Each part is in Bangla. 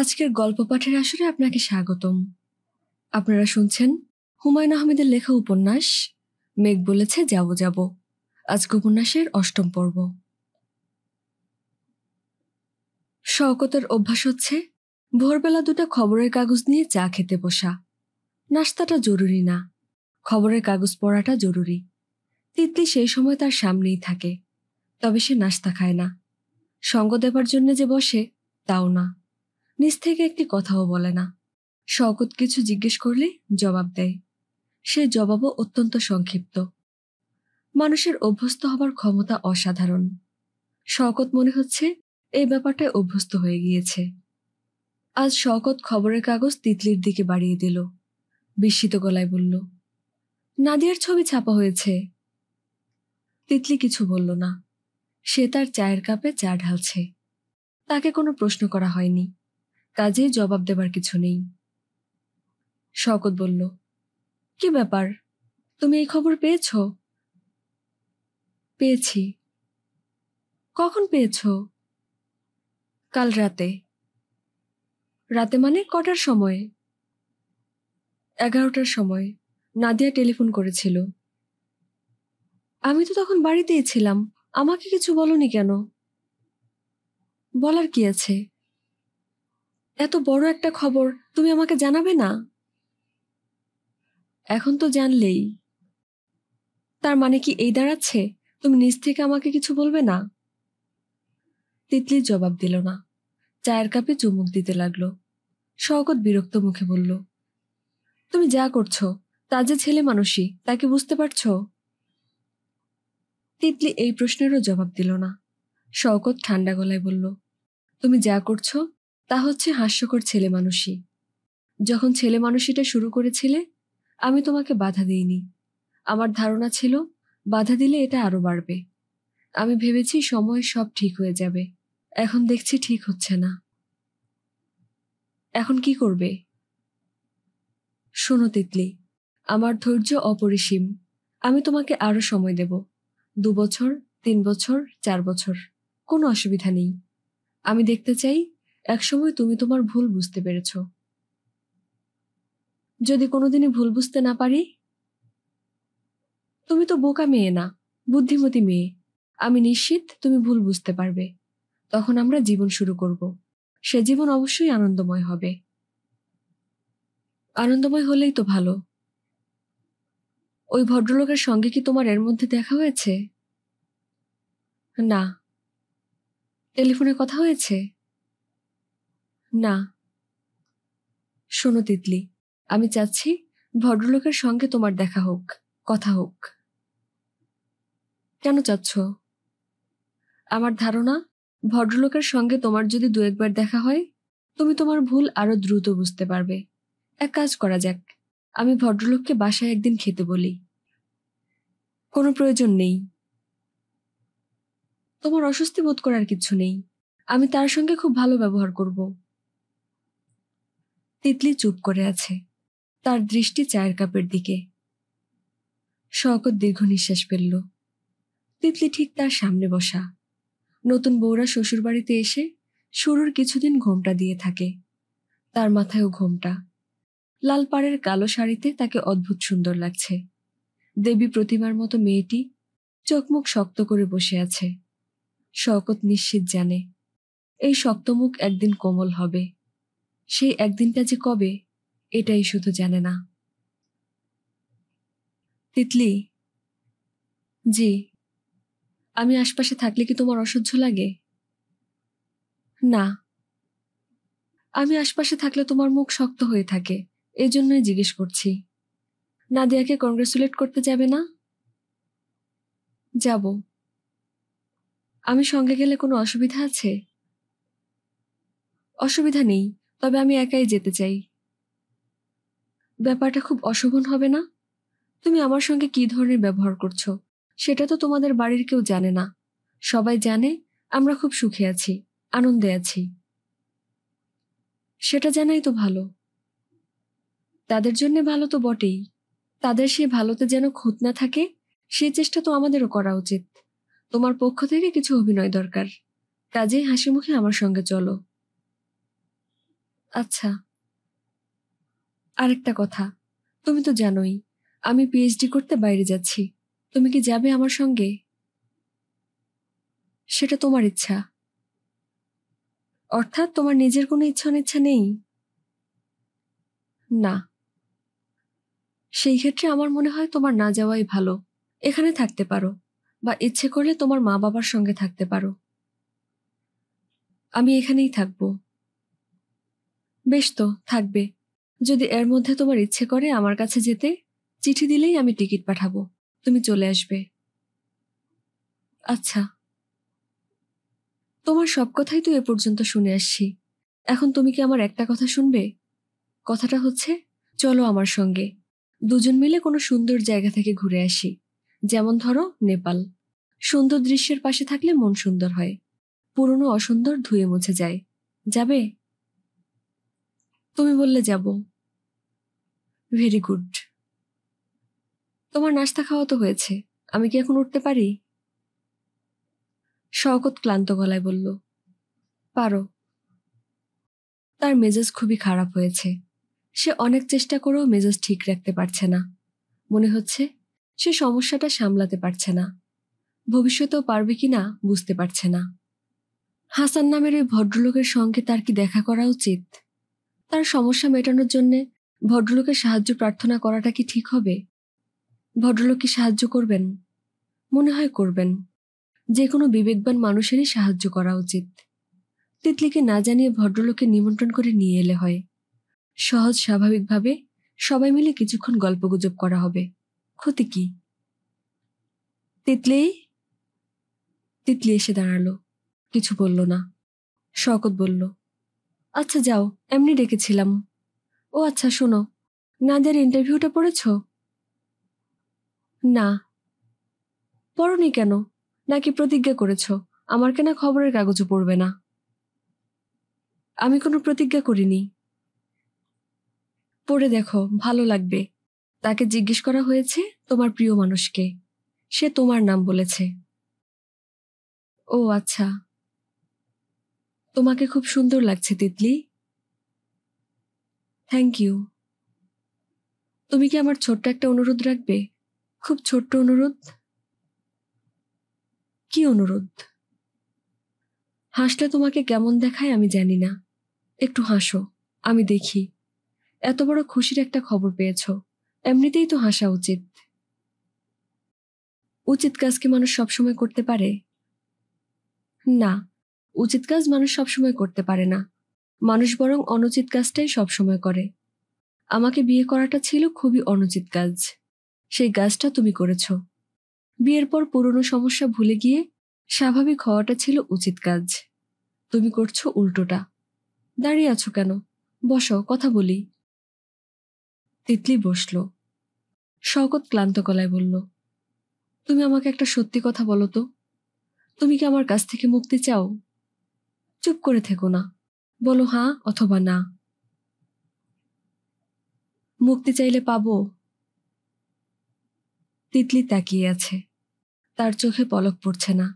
আজকের গল্প পাঠের আসরে আপনাকে স্বাগতম আপনারা শুনছেন হুমায়ুন আহমেদের লেখা উপন্যাস মেঘ বলেছে যাব যাব আজকে উপন্যাসের অষ্টম পর্ব শওকতের অভ্যাস হচ্ছে ভোরবেলা দুটা খবরের কাগজ নিয়ে চা খেতে বসা নাস্তাটা জরুরি না খবরের কাগজ পড়াটা জরুরি তিতলি সেই সময় তার সামনেই থাকে তবে সে নাস্তা খায় না সঙ্গ দেবার জন্য যে বসে তাও না নিজ থেকে একটি কথাও বলে না শওকত কিছু জিজ্ঞেস করলে জবাব দেয় সে জবাবও অত্যন্ত সংক্ষিপ্ত মানুষের অভ্যস্ত হবার ক্ষমতা অসাধারণ শওকত মনে হচ্ছে এই ব্যাপারটায় অভ্যস্ত হয়ে গিয়েছে আজ শওকত খবরের কাগজ তিতলির দিকে বাড়িয়ে দিল বিস্মিত গলায় বলল নাদিয়ার ছবি ছাপা হয়েছে তিতলি কিছু বলল না সে তার চায়ের কাপে চা ঢালছে তাকে কোনো প্রশ্ন করা হয়নি কাজে জবাব দেবার কিছু নেই শকত বলল কি ব্যাপার তুমি এই খবর পেয়েছ পেয়েছি কখন পেয়েছ কাল রাতে রাতে মানে কটার সময় এগারোটার সময় নাদিয়া টেলিফোন করেছিল আমি তো তখন বাড়িতেই ছিলাম আমাকে কিছু বলনি কেন বলার কি আছে এত বড় একটা খবর তুমি আমাকে জানাবে না এখন তো জানলেই তার মানে কি এই দাঁড়াচ্ছে তুমি নিজ থেকে আমাকে কিছু বলবে না তিতলি জবাব দিল না চায়ের কাপে চুমুক দিতে লাগলো শওকত বিরক্ত মুখে বলল তুমি যা করছো তা যে ছেলে মানুষই তাকে বুঝতে পারছ তিতলি এই প্রশ্নেরও জবাব দিল না শওকত ঠান্ডা গলায় বলল তুমি যা করছো তা হচ্ছে হাস্যকর ছেলে মানুষই যখন ছেলে মানুষিটা শুরু করেছিলে আমি তোমাকে বাধা দিইনি আমার ধারণা ছিল বাধা দিলে এটা আরও বাড়বে আমি ভেবেছি সময় সব ঠিক হয়ে যাবে এখন দেখছি ঠিক হচ্ছে না এখন কি করবে শোনো তিতলি আমার ধৈর্য অপরিসীম আমি তোমাকে আরও সময় দেব দু বছর তিন বছর চার বছর কোনো অসুবিধা নেই আমি দেখতে চাই একসময় তুমি তোমার ভুল বুঝতে পেরেছ যদি কোনোদিনই ভুল বুঝতে না পারি তুমি তো বোকা মেয়ে না বুদ্ধিমতী মেয়ে আমি নিশ্চিত তুমি ভুল বুঝতে পারবে তখন আমরা জীবন শুরু করব সে জীবন অবশ্যই আনন্দময় হবে আনন্দময় হলেই তো ভালো ওই ভদ্রলোকের সঙ্গে কি তোমার এর মধ্যে দেখা হয়েছে না টেলিফোনে কথা হয়েছে না শোনো তিতলি আমি চাচ্ছি ভদ্রলোকের সঙ্গে তোমার দেখা হোক কথা হোক কেন চাচ্ছ আমার ধারণা ভদ্রলোকের সঙ্গে তোমার যদি দু একবার দেখা হয় তুমি তোমার ভুল আরো দ্রুত বুঝতে পারবে এক কাজ করা যাক আমি ভদ্রলোককে বাসায় একদিন খেতে বলি কোনো প্রয়োজন নেই তোমার অস্বস্তি বোধ করার কিছু নেই আমি তার সঙ্গে খুব ভালো ব্যবহার করবো তিতলি চুপ করে আছে তার দৃষ্টি চায়ের কাপের দিকে শকত দীর্ঘ নিঃশ্বাস ফেলল তিতলি ঠিক তার সামনে বসা নতুন বউরা শ্বশুরবাড়িতে এসে শুরুর কিছুদিন ঘোমটা দিয়ে থাকে তার মাথায়ও ঘোমটা লাল পাড়ের কালো শাড়িতে তাকে অদ্ভুত সুন্দর লাগছে দেবী প্রতিমার মতো মেয়েটি চোখমুখ শক্ত করে বসে আছে শকত নিশ্চিত জানে এই শক্তমুখ একদিন কোমল হবে সেই একদিনটা যে কবে এটাই শুধু জানে না তিতলি জি আমি আশপাশে থাকলে কি তোমার অসহ্য লাগে না আমি আশপাশে থাকলে তোমার মুখ শক্ত হয়ে থাকে এই জন্যই জিজ্ঞেস করছি নাদিয়াকে কংগ্রেচুলেট করতে যাবে না যাব আমি সঙ্গে গেলে কোনো অসুবিধা আছে অসুবিধা নেই তবে আমি একাই যেতে চাই ব্যাপারটা খুব অশোভন হবে না তুমি আমার সঙ্গে কি ধরনের ব্যবহার করছো সেটা তো তোমাদের বাড়ির কেউ জানে না সবাই জানে আমরা খুব সুখে আছি আনন্দে আছি সেটা জানাই তো ভালো তাদের জন্য ভালো তো বটেই তাদের সে ভালোতে যেন খোঁত না থাকে সেই চেষ্টা তো আমাদেরও করা উচিত তোমার পক্ষ থেকে কিছু অভিনয় দরকার কাজেই হাসি মুখে আমার সঙ্গে চলো আচ্ছা আরেকটা কথা তুমি তো জানোই আমি পিএইচডি করতে বাইরে যাচ্ছি তুমি কি যাবে আমার সঙ্গে সেটা তোমার ইচ্ছা অর্থাৎ তোমার নিজের কোনো ইচ্ছা অনিচ্ছা নেই না সেই ক্ষেত্রে আমার মনে হয় তোমার না যাওয়াই ভালো এখানে থাকতে পারো বা ইচ্ছে করলে তোমার মা বাবার সঙ্গে থাকতে পারো আমি এখানেই থাকবো বেশ তো থাকবে যদি এর মধ্যে তোমার ইচ্ছে করে আমার কাছে যেতে চিঠি দিলেই আমি টিকিট পাঠাবো তুমি চলে আসবে আচ্ছা তোমার সব কথাই তো এ পর্যন্ত শুনে আসছি এখন তুমি কি আমার একটা কথা শুনবে কথাটা হচ্ছে চলো আমার সঙ্গে দুজন মিলে কোনো সুন্দর জায়গা থেকে ঘুরে আসি যেমন ধরো নেপাল সুন্দর দৃশ্যের পাশে থাকলে মন সুন্দর হয় পুরনো অসুন্দর ধুয়ে মুছে যায় যাবে তুমি বললে যাব ভেরি গুড তোমার নাস্তা খাওয়া তো হয়েছে আমি কি এখন উঠতে পারি শওকত ক্লান্ত গলায় বলল পারো তার মেজাজ খুবই খারাপ হয়েছে সে অনেক চেষ্টা করেও মেজাজ ঠিক রাখতে পারছে না মনে হচ্ছে সে সমস্যাটা সামলাতে পারছে না ভবিষ্যতেও পারবে কি না বুঝতে পারছে না হাসান নামের ওই ভদ্রলোকের সঙ্গে তার কি দেখা করা উচিত তার সমস্যা মেটানোর জন্যে ভদ্রলোকের সাহায্য প্রার্থনা করাটা কি ঠিক হবে ভদ্রলোক কি সাহায্য করবেন মনে হয় করবেন যে কোনো বিবেকবান মানুষেরই সাহায্য করা উচিত তিতলিকে না জানিয়ে ভদ্রলোকে নিমন্ত্রণ করে নিয়ে এলে হয় সহজ স্বাভাবিকভাবে সবাই মিলে কিছুক্ষণ গল্পগুজব করা হবে ক্ষতি কি তিতলি তিতলি এসে দাঁড়ালো কিছু বলল না শকত বলল আচ্ছা যাও এমনি ডেকেছিলাম ও আচ্ছা শোনো নাদের ইন্টারভিউটা পড়েছ না পড়নি কেন নাকি প্রতিজ্ঞা করেছ আমার কেনা খবরের কাগজও পড়বে না আমি কোনো প্রতিজ্ঞা করিনি পড়ে দেখো ভালো লাগবে তাকে জিজ্ঞেস করা হয়েছে তোমার প্রিয় মানুষকে সে তোমার নাম বলেছে ও আচ্ছা তোমাকে খুব সুন্দর লাগছে তিতলি থ্যাংক ইউ তুমি কি আমার ছোট্ট একটা অনুরোধ রাখবে খুব ছোট্ট অনুরোধ কি অনুরোধ হাসলে তোমাকে কেমন দেখায় আমি জানি না একটু হাসো আমি দেখি এত বড় খুশির একটা খবর পেয়েছ এমনিতেই তো হাসা উচিত উচিত কাজ কি মানুষ সবসময় করতে পারে না উচিত কাজ মানুষ সবসময় করতে পারে না মানুষ বরং অনুচিত কাজটাই সবসময় করে আমাকে বিয়ে করাটা ছিল খুবই অনুচিত কাজ সেই কাজটা তুমি করেছ বিয়ের পর পুরনো সমস্যা ভুলে গিয়ে স্বাভাবিক হওয়াটা ছিল উচিত কাজ তুমি করছো উল্টোটা দাঁড়িয়ে আছো কেন বসো কথা বলি তিতলি বসল শকত ক্লান্ত গলায় বলল তুমি আমাকে একটা সত্যি কথা বলো তো তুমি কি আমার কাছ থেকে মুক্তি চাও চুপ করে থেকো না বলো হ্যাঁ অথবা না মুক্তি চাইলে পাবো তিতলি তাকিয়ে আছে তার চোখে পলক পড়ছে না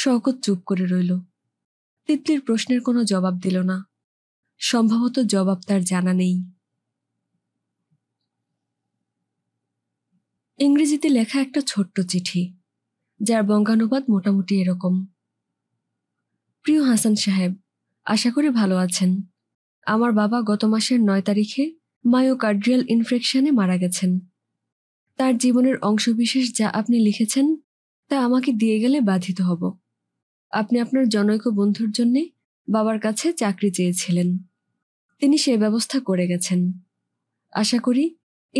শকত চুপ করে রইল তিতলির প্রশ্নের কোনো জবাব দিল না সম্ভবত জবাব তার জানা নেই ইংরেজিতে লেখা একটা ছোট্ট চিঠি যার বঙ্গানুবাদ মোটামুটি এরকম প্রিয় হাসান সাহেব আশা করি ভালো আছেন আমার বাবা গত মাসের নয় তারিখে মায়োকার্ড্রিয়াল ইনফেকশনে মারা গেছেন তার জীবনের অংশবিশেষ যা আপনি লিখেছেন তা আমাকে দিয়ে গেলে বাধিত হব আপনি আপনার জনৈক বন্ধুর জন্যে বাবার কাছে চাকরি চেয়েছিলেন তিনি সে ব্যবস্থা করে গেছেন আশা করি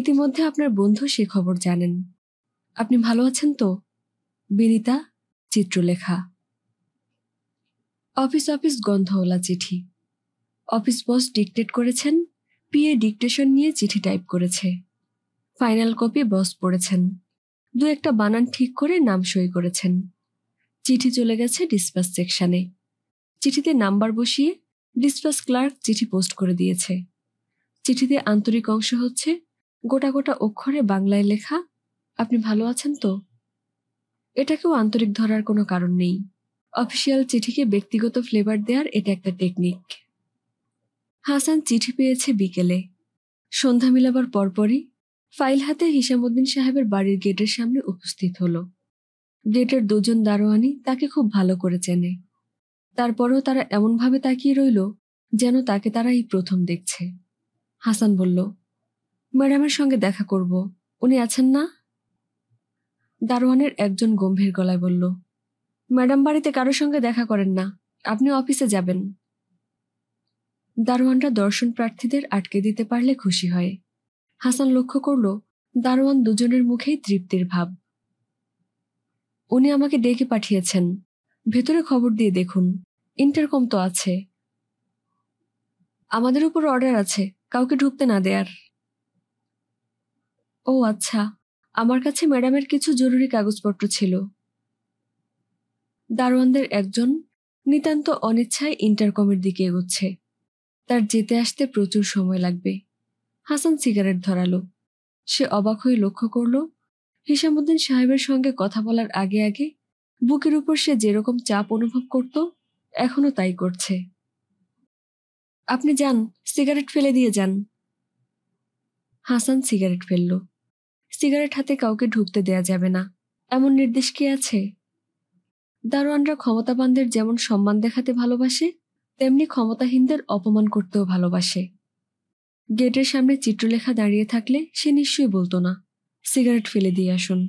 ইতিমধ্যে আপনার বন্ধু সে খবর জানেন আপনি ভালো আছেন তো বিনিতা চিত্রলেখা অফিস অফিস গন্ধওয়ালা চিঠি অফিস বস ডিকটেট করেছেন পিএ ডিকটেশন নিয়ে চিঠি টাইপ করেছে ফাইনাল কপি বস পড়েছেন দু একটা বানান ঠিক করে নাম সই করেছেন চিঠি চলে গেছে ডিসপাস সেকশানে চিঠিতে নাম্বার বসিয়ে ডিসপাস ক্লার্ক চিঠি পোস্ট করে দিয়েছে চিঠিতে আন্তরিক অংশ হচ্ছে গোটা গোটা অক্ষরে বাংলায় লেখা আপনি ভালো আছেন তো এটাকেও আন্তরিক ধরার কোনো কারণ নেই অফিসিয়াল চিঠিকে ব্যক্তিগত ফ্লেভার দেওয়ার এটা একটা টেকনিক হাসান চিঠি পেয়েছে বিকেলে সন্ধ্যা মিলাবার পরপরই ফাইল হাতে হিসামুদ্দিন সাহেবের বাড়ির গেটের সামনে উপস্থিত হলো গেটের দুজন দারোয়ানি তাকে খুব ভালো করে চেনে তারপরও তারা এমনভাবে তাকিয়ে রইল যেন তাকে তারা এই প্রথম দেখছে হাসান বলল ম্যাডামের সঙ্গে দেখা করব উনি আছেন না দারোয়ানের একজন গম্ভীর গলায় বলল ম্যাডাম বাড়িতে কারোর সঙ্গে দেখা করেন না আপনি অফিসে যাবেন দারোয়ানরা দর্শন প্রার্থীদের আটকে দিতে পারলে খুশি হয় হাসান লক্ষ্য করল দারোয়ান দুজনের মুখেই তৃপ্তির ভাব উনি আমাকে ডেকে পাঠিয়েছেন ভেতরে খবর দিয়ে দেখুন ইন্টারকম তো আছে আমাদের উপর অর্ডার আছে কাউকে ঢুকতে না দেয়ার ও আচ্ছা আমার কাছে ম্যাডামের কিছু জরুরি কাগজপত্র ছিল দারোয়ানদের একজন নিতান্ত অনিচ্ছায় ইন্টারকমের দিকে এগোচ্ছে তার যেতে আসতে প্রচুর সময় লাগবে হাসান সিগারেট ধরালো সে অবাক হয়ে লক্ষ্য করল হিসামুদ্দিন সাহেবের সঙ্গে কথা বলার আগে আগে বুকের উপর সে যেরকম চাপ অনুভব করত এখনো তাই করছে আপনি যান সিগারেট ফেলে দিয়ে যান হাসান সিগারেট ফেলল সিগারেট হাতে কাউকে ঢুকতে দেয়া যাবে না এমন নির্দেশ কি আছে দারোয়ানরা ক্ষমতাবানদের যেমন সম্মান দেখাতে ভালোবাসে তেমনি ক্ষমতাহীনদের অপমান করতেও ভালোবাসে গেটের সামনে চিত্রলেখা দাঁড়িয়ে থাকলে সে নিশ্চয়ই বলতো না সিগারেট ফেলে দিয়ে আসুন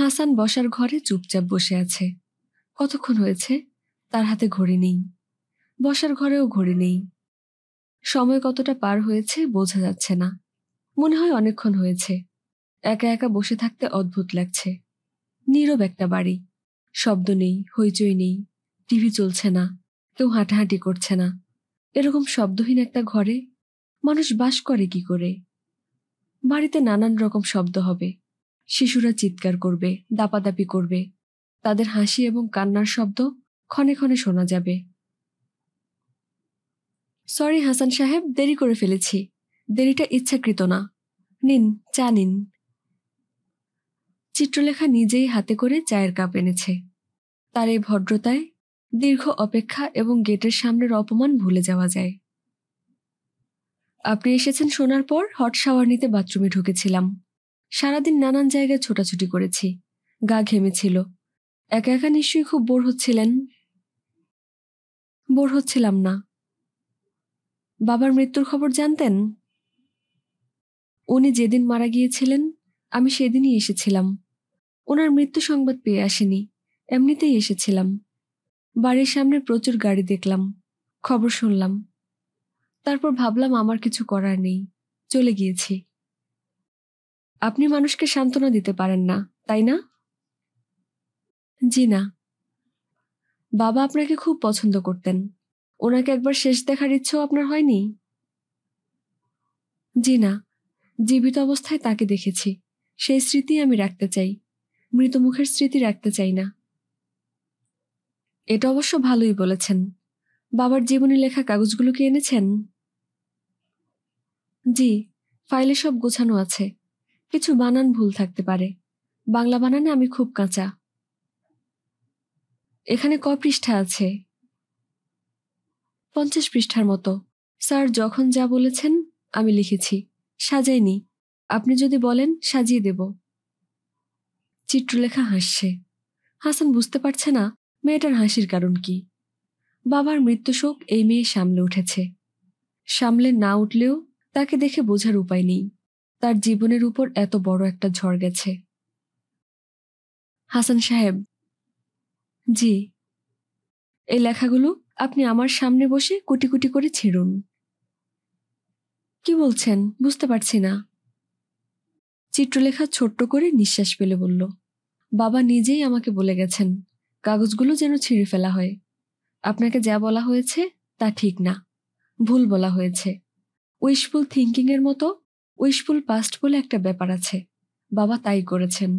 হাসান বসার ঘরে চুপচাপ বসে আছে কতক্ষণ হয়েছে তার হাতে ঘড়ি নেই বসার ঘরেও ঘড়ি নেই সময় কতটা পার হয়েছে বোঝা যাচ্ছে না মনে হয় অনেকক্ষণ হয়েছে একা একা বসে থাকতে অদ্ভুত লাগছে নীরব একটা বাড়ি শব্দ নেই হইচই নেই টিভি চলছে না কেউ হাঁটাহাঁটি করছে না এরকম শব্দহীন একটা ঘরে মানুষ বাস করে কি করে বাড়িতে নানান রকম শব্দ হবে শিশুরা চিৎকার করবে দাপাদাপি করবে তাদের হাসি এবং কান্নার শব্দ ক্ষণে ক্ষণে শোনা যাবে সরি হাসান সাহেব দেরি করে ফেলেছি দেরিটা ইচ্ছাকৃত না নিন চা নিন চিত্রলেখা নিজেই হাতে করে চায়ের কাপ এনেছে তার এই ভদ্রতায় দীর্ঘ অপেক্ষা এবং গেটের সামনের অপমান ভুলে যাওয়া যায় আপনি এসেছেন শোনার পর হট শাওয়ার নিতে বাথরুমে ঢুকেছিলাম সারাদিন নানান জায়গায় ছোটাছুটি করেছি গা ঘেমেছিল একা একা নিশ্চয়ই খুব বোর হচ্ছিলেন বোর হচ্ছিলাম না বাবার মৃত্যুর খবর জানতেন উনি যেদিন মারা গিয়েছিলেন আমি সেদিনই এসেছিলাম ওনার মৃত্যু সংবাদ পেয়ে আসেনি এমনিতেই এসেছিলাম বাড়ির সামনে প্রচুর গাড়ি দেখলাম খবর শুনলাম তারপর ভাবলাম আমার কিছু করার নেই চলে গিয়েছি আপনি মানুষকে সান্ত্বনা দিতে পারেন না তাই না জি না বাবা আপনাকে খুব পছন্দ করতেন ওনাকে একবার শেষ দেখার ইচ্ছেও আপনার হয়নি জি না জীবিত অবস্থায় তাকে দেখেছি সেই স্মৃতি আমি রাখতে চাই মৃত মুখের স্মৃতি রাখতে চাই না এটা অবশ্য ভালোই বলেছেন বাবার জীবনী লেখা কাগজগুলো কি এনেছেন জি ফাইলে সব গোছানো আছে কিছু বানান ভুল থাকতে পারে বাংলা বানানে আমি খুব কাঁচা এখানে ক পৃষ্ঠা আছে পঞ্চাশ পৃষ্ঠার মতো স্যার যখন যা বলেছেন আমি লিখেছি সাজাইনি আপনি যদি বলেন সাজিয়ে দেব চিত্রলেখা হাসছে হাসান বুঝতে পারছে না মেয়েটার হাসির কারণ কি বাবার মৃত্যুশোক এই মেয়ে সামলে উঠেছে সামলে না উঠলেও তাকে দেখে বোঝার উপায় নেই তার জীবনের উপর এত বড় একটা ঝড় গেছে হাসান সাহেব জি এই লেখাগুলো আপনি আমার সামনে বসে কুটি কুটি করে ছেড়ুন কি বলছেন বুঝতে পারছি না চিত্রলেখা ছোট্ট করে নিঃশ্বাস ফেলে বলল বাবা নিজেই আমাকে বলে গেছেন কাগজগুলো যেন ছিঁড়ে ফেলা হয় আপনাকে যা বলা হয়েছে তা ঠিক না ভুল বলা হয়েছে উইশফুল থিঙ্কিংয়ের মতো উইশফুল পাস্ট বলে একটা ব্যাপার আছে বাবা তাই করেছেন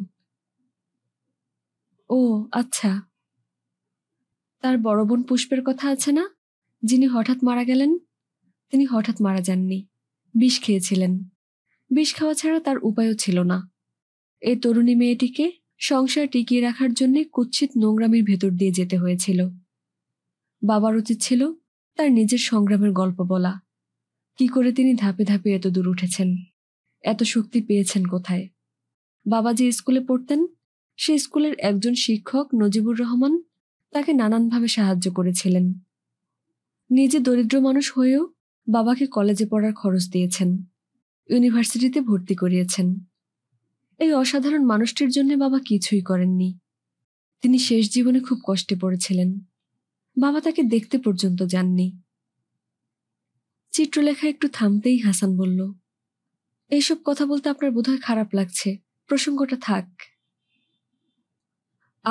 ও আচ্ছা তার বড় বোন পুষ্পের কথা আছে না যিনি হঠাৎ মারা গেলেন তিনি হঠাৎ মারা যাননি বিষ খেয়েছিলেন বিষ খাওয়া ছাড়া তার উপায়ও ছিল না এ তরুণী মেয়েটিকে সংসার টিকিয়ে রাখার জন্যে কুৎসিত নোংরামির ভেতর দিয়ে যেতে হয়েছিল বাবার উচিত ছিল তার নিজের সংগ্রামের গল্প বলা কি করে তিনি ধাপে ধাপে এত দূর উঠেছেন এত শক্তি পেয়েছেন কোথায় বাবা যে স্কুলে পড়তেন সে স্কুলের একজন শিক্ষক নজিবুর রহমান তাকে নানানভাবে সাহায্য করেছিলেন নিজে দরিদ্র মানুষ হয়েও বাবাকে কলেজে পড়ার খরচ দিয়েছেন ইউনিভার্সিটিতে ভর্তি করিয়েছেন এই অসাধারণ মানুষটির জন্য বাবা কিছুই করেননি তিনি শেষ জীবনে খুব কষ্টে পড়েছিলেন বাবা তাকে দেখতে পর্যন্ত যাননি চিত্রলেখা একটু থামতেই হাসান বলল এইসব কথা বলতে আপনার বোধহয় খারাপ লাগছে প্রসঙ্গটা থাক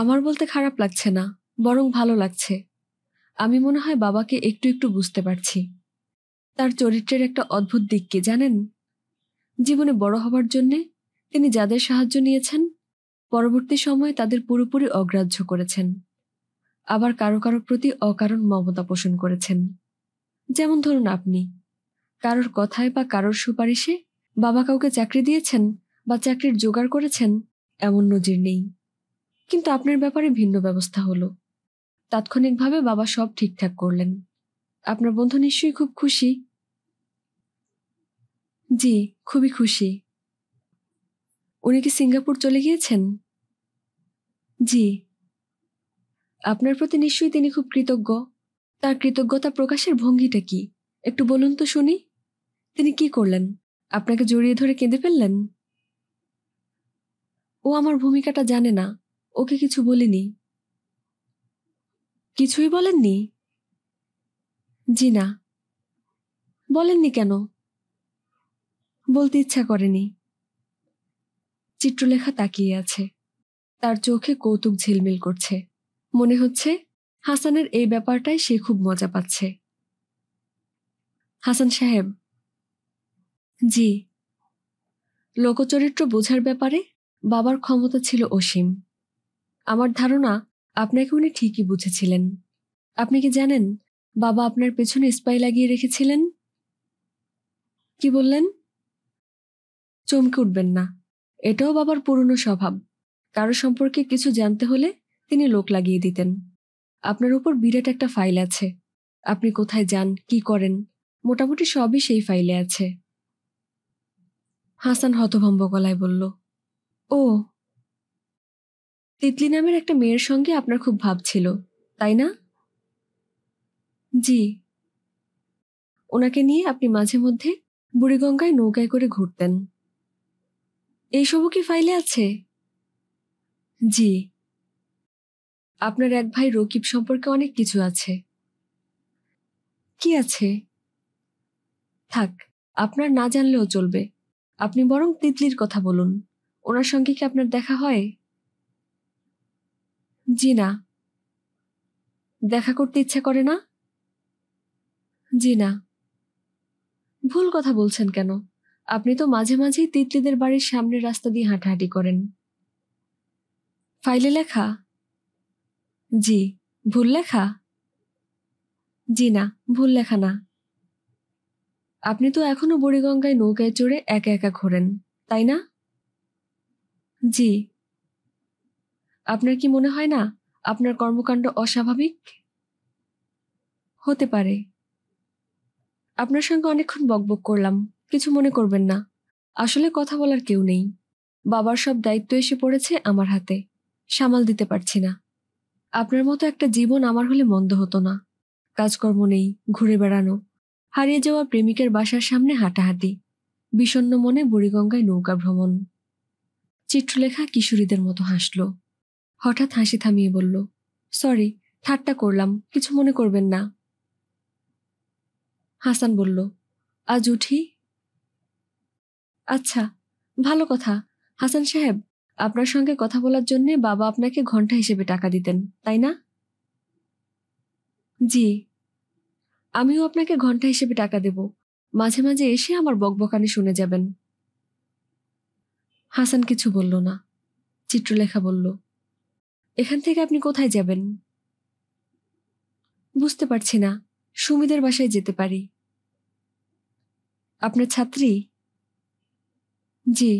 আমার বলতে খারাপ লাগছে না বরং ভালো লাগছে আমি মনে হয় বাবাকে একটু একটু বুঝতে পারছি তার চরিত্রের একটা অদ্ভুত দিক কি জানেন জীবনে বড় হবার জন্যে তিনি যাদের সাহায্য নিয়েছেন পরবর্তী সময়ে তাদের পুরোপুরি অগ্রাহ্য করেছেন আবার কারো কারো প্রতি অকারণ মমতা পোষণ করেছেন যেমন ধরুন আপনি কারোর কথায় বা কারোর সুপারিশে বাবা কাউকে চাকরি দিয়েছেন বা চাকরির জোগাড় করেছেন এমন নজির নেই কিন্তু আপনার ব্যাপারে ভিন্ন ব্যবস্থা হলো তাৎক্ষণিকভাবে বাবা সব ঠিকঠাক করলেন আপনার বন্ধু নিশ্চয়ই খুব খুশি জি খুবই খুশি উনি কি সিঙ্গাপুর চলে গিয়েছেন জি আপনার প্রতি নিশ্চয়ই তিনি খুব কৃতজ্ঞ তার কৃতজ্ঞতা প্রকাশের ভঙ্গিটা কি একটু বলুন তো শুনি তিনি কি করলেন আপনাকে জড়িয়ে ধরে কেঁদে ফেললেন ও আমার ভূমিকাটা জানে না ওকে কিছু বলিনি কিছুই বলেননি জি না বলেননি কেন বলতে ইচ্ছা করেনি চিত্রলেখা তাকিয়ে আছে তার চোখে কৌতুক ঝিলমিল করছে মনে হচ্ছে হাসানের এই ব্যাপারটাই সে খুব মজা পাচ্ছে হাসান সাহেব জি লোকচরিত্র বোঝার ব্যাপারে বাবার ক্ষমতা ছিল অসীম আমার ধারণা আপনাকে উনি ঠিকই বুঝেছিলেন আপনি কি জানেন বাবা আপনার পেছনে স্পাই লাগিয়ে রেখেছিলেন কি বললেন চমকে উঠবেন না এটাও বাবার পুরনো স্বভাব কারো সম্পর্কে কিছু জানতে হলে তিনি লোক লাগিয়ে দিতেন আপনার উপর বিরাট একটা ফাইল আছে আপনি কোথায় যান কি করেন মোটামুটি সবই সেই ফাইলে আছে হাসান হতভম্ব গলায় বলল ও তিতলি নামের একটা মেয়ের সঙ্গে আপনার খুব ভাব ছিল তাই না জি ওনাকে নিয়ে আপনি মাঝে মধ্যে বুড়িগঙ্গায় নৌকায় করে ঘুরতেন এইসবও কি ফাইলে আছে জি আপনার এক ভাই রকিব সম্পর্কে অনেক কিছু আছে কি আছে থাক আপনার না জানলেও চলবে আপনি বরং তিতলির কথা বলুন ওনার সঙ্গে কি আপনার দেখা হয় জি না দেখা করতে ইচ্ছা করে না জি না ভুল কথা বলছেন কেন আপনি তো মাঝে মাঝেই তিতলিদের বাড়ির সামনের রাস্তা দিয়ে হাঁটাহাঁটি করেন ফাইলে লেখা জি ভুল লেখা জি না ভুল লেখা না আপনি তো এখনো বুড়িগঙ্গায় নৌকায় চড়ে একা একা ঘোরেন তাই না জি আপনার কি মনে হয় না আপনার কর্মকাণ্ড অস্বাভাবিক হতে পারে আপনার সঙ্গে অনেকক্ষণ বকবক করলাম কিছু মনে করবেন না আসলে কথা বলার কেউ নেই বাবার সব দায়িত্ব এসে পড়েছে আমার হাতে সামাল দিতে পারছি না আপনার মতো একটা জীবন আমার হলে মন্দ হতো না কাজকর্ম নেই ঘুরে বেড়ানো হারিয়ে যাওয়া প্রেমিকের বাসার সামনে হাঁটাহাঁটি বিষণ্ন মনে বুড়িগঙ্গায় নৌকা ভ্রমণ চিত্রলেখা কিশোরীদের মতো হাসল হঠাৎ হাসি থামিয়ে বলল সরি ঠাট্টা করলাম কিছু মনে করবেন না হাসান বলল আজ উঠি আচ্ছা ভালো কথা হাসান সাহেব আপনার সঙ্গে কথা বলার জন্য বাবা আপনাকে ঘন্টা হিসেবে টাকা দিতেন তাই না জি আমিও আপনাকে ঘন্টা হিসেবে টাকা দেব মাঝে মাঝে এসে আমার বকবকানি শুনে যাবেন হাসান কিছু বলল না চিত্রলেখা বলল এখান থেকে আপনি কোথায় যাবেন বুঝতে পারছি না সুমিদের বাসায় যেতে পারি আপনার ছাত্রী জি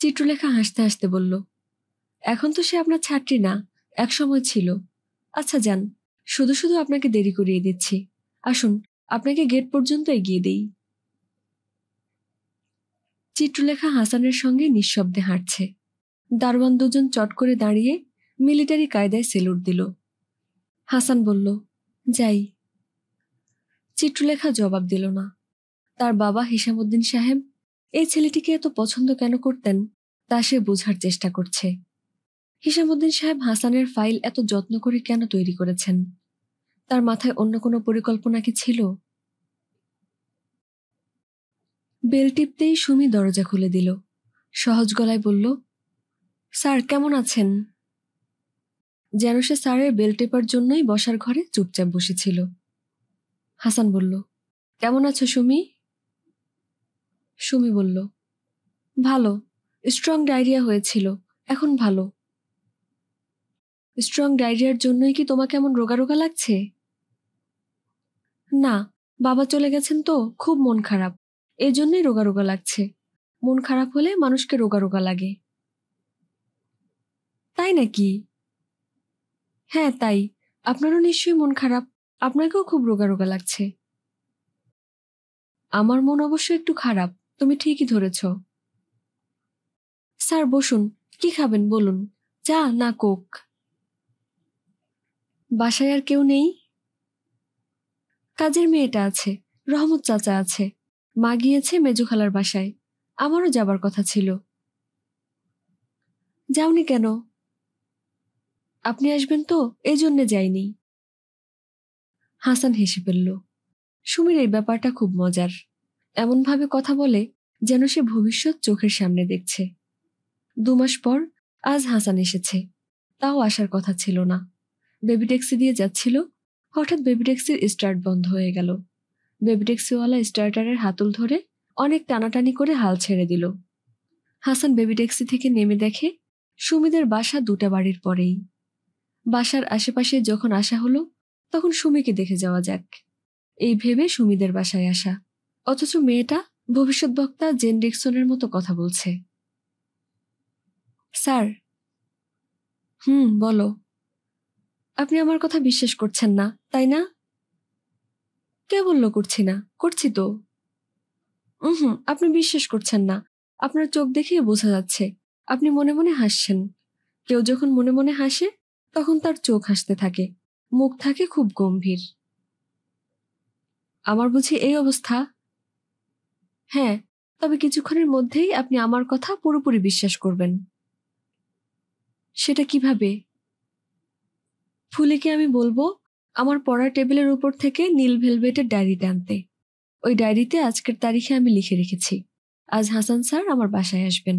চিত্রলেখা হাসতে হাসতে বলল এখন তো সে আপনার ছাত্রী না এক সময় ছিল আচ্ছা যান শুধু শুধু আপনাকে দেরি করিয়ে দিচ্ছি আসুন আপনাকে গেট পর্যন্ত এগিয়ে দেই চিত্রলেখা হাসানের সঙ্গে নিঃশব্দে হাঁটছে দারোয়ান দুজন চট করে দাঁড়িয়ে মিলিটারি কায়দায় সেলুট দিল হাসান বলল যাই চিত্রলেখা জবাব দিল না তার বাবা হিসামুদ্দিন সাহেব এই ছেলেটিকে এত পছন্দ কেন করতেন তা সে বোঝার চেষ্টা করছে হিসামুদ্দিন সাহেব হাসানের ফাইল এত যত্ন করে কেন তৈরি করেছেন তার মাথায় অন্য কোনো পরিকল্পনা কি ছিল বেল টিপতেই সুমি দরজা খুলে দিল সহজ গলায় বলল স্যার কেমন আছেন যেন সে স্যারের বেল টেপার জন্যই বসার ঘরে চুপচাপ বসেছিল হাসান বলল কেমন আছো সুমি সুমি বলল ভালো স্ট্রং ডায়রিয়া হয়েছিল এখন ভালো স্ট্রং ডায়রিয়ার জন্যই কি তোমাকে এমন রোগা রোগা লাগছে না বাবা চলে গেছেন তো খুব মন খারাপ এই জন্যই রোগা রোগা লাগছে মন খারাপ হলে মানুষকে রোগা রোগা লাগে তাই নাকি হ্যাঁ তাই আপনারও নিশ্চয়ই মন খারাপ আপনাকেও খুব রোগা রোগা লাগছে আমার মন অবশ্য একটু খারাপ তুমি ঠিকই ধরেছ স্যার বসুন কি খাবেন বলুন চা না কোক বাসায় আর কেউ নেই কাজের মেয়েটা আছে রহমত চাচা আছে মা গিয়েছে মেজুখালার বাসায় আমারও যাবার কথা ছিল যাওনি কেন আপনি আসবেন তো এই জন্যে যাইনি হাসান হেসে ফেলল সুমির এই ব্যাপারটা খুব মজার এমনভাবে কথা বলে যেন সে ভবিষ্যৎ চোখের সামনে দেখছে দুমাস পর আজ হাসান এসেছে তাও আসার কথা ছিল না বেবি ট্যাক্সি দিয়ে যাচ্ছিল হঠাৎ বেবি ট্যাক্সির স্টার্ট বন্ধ হয়ে গেল বেবি ট্যাক্সিওয়ালা স্টার্টারের হাতল ধরে অনেক টানাটানি করে হাল ছেড়ে দিল হাসান বেবি ট্যাক্সি থেকে নেমে দেখে সুমিদের বাসা দুটা বাড়ির পরেই বাসার আশেপাশে যখন আসা হলো তখন সুমিকে দেখে যাওয়া যাক এই ভেবে সুমিদের বাসায় আসা অথচ মেয়েটা ভবিষ্যৎ বক্তা জেন ডিকসনের মতো কথা বলছে স্যার হুম বলো আপনি আমার কথা বিশ্বাস করছেন না তাই না কে বললো করছি না করছি তো হুম আপনি বিশ্বাস করছেন না আপনার চোখ দেখেই বোঝা যাচ্ছে আপনি মনে মনে হাসছেন কেউ যখন মনে মনে হাসে তখন তার চোখ হাসতে থাকে মুখ থাকে খুব গম্ভীর আমার বুঝি এই অবস্থা হ্যাঁ তবে কিছুক্ষণের মধ্যেই আপনি আমার কথা পুরোপুরি বিশ্বাস করবেন সেটা কিভাবে ফুলিকে আমি বলবো আমার পড়ার টেবিলের উপর থেকে নীল ভেলভেটের ডায়েরি আনতে ওই ডায়েরিতে আজকের তারিখে আমি লিখে রেখেছি আজ হাসান স্যার আমার বাসায় আসবেন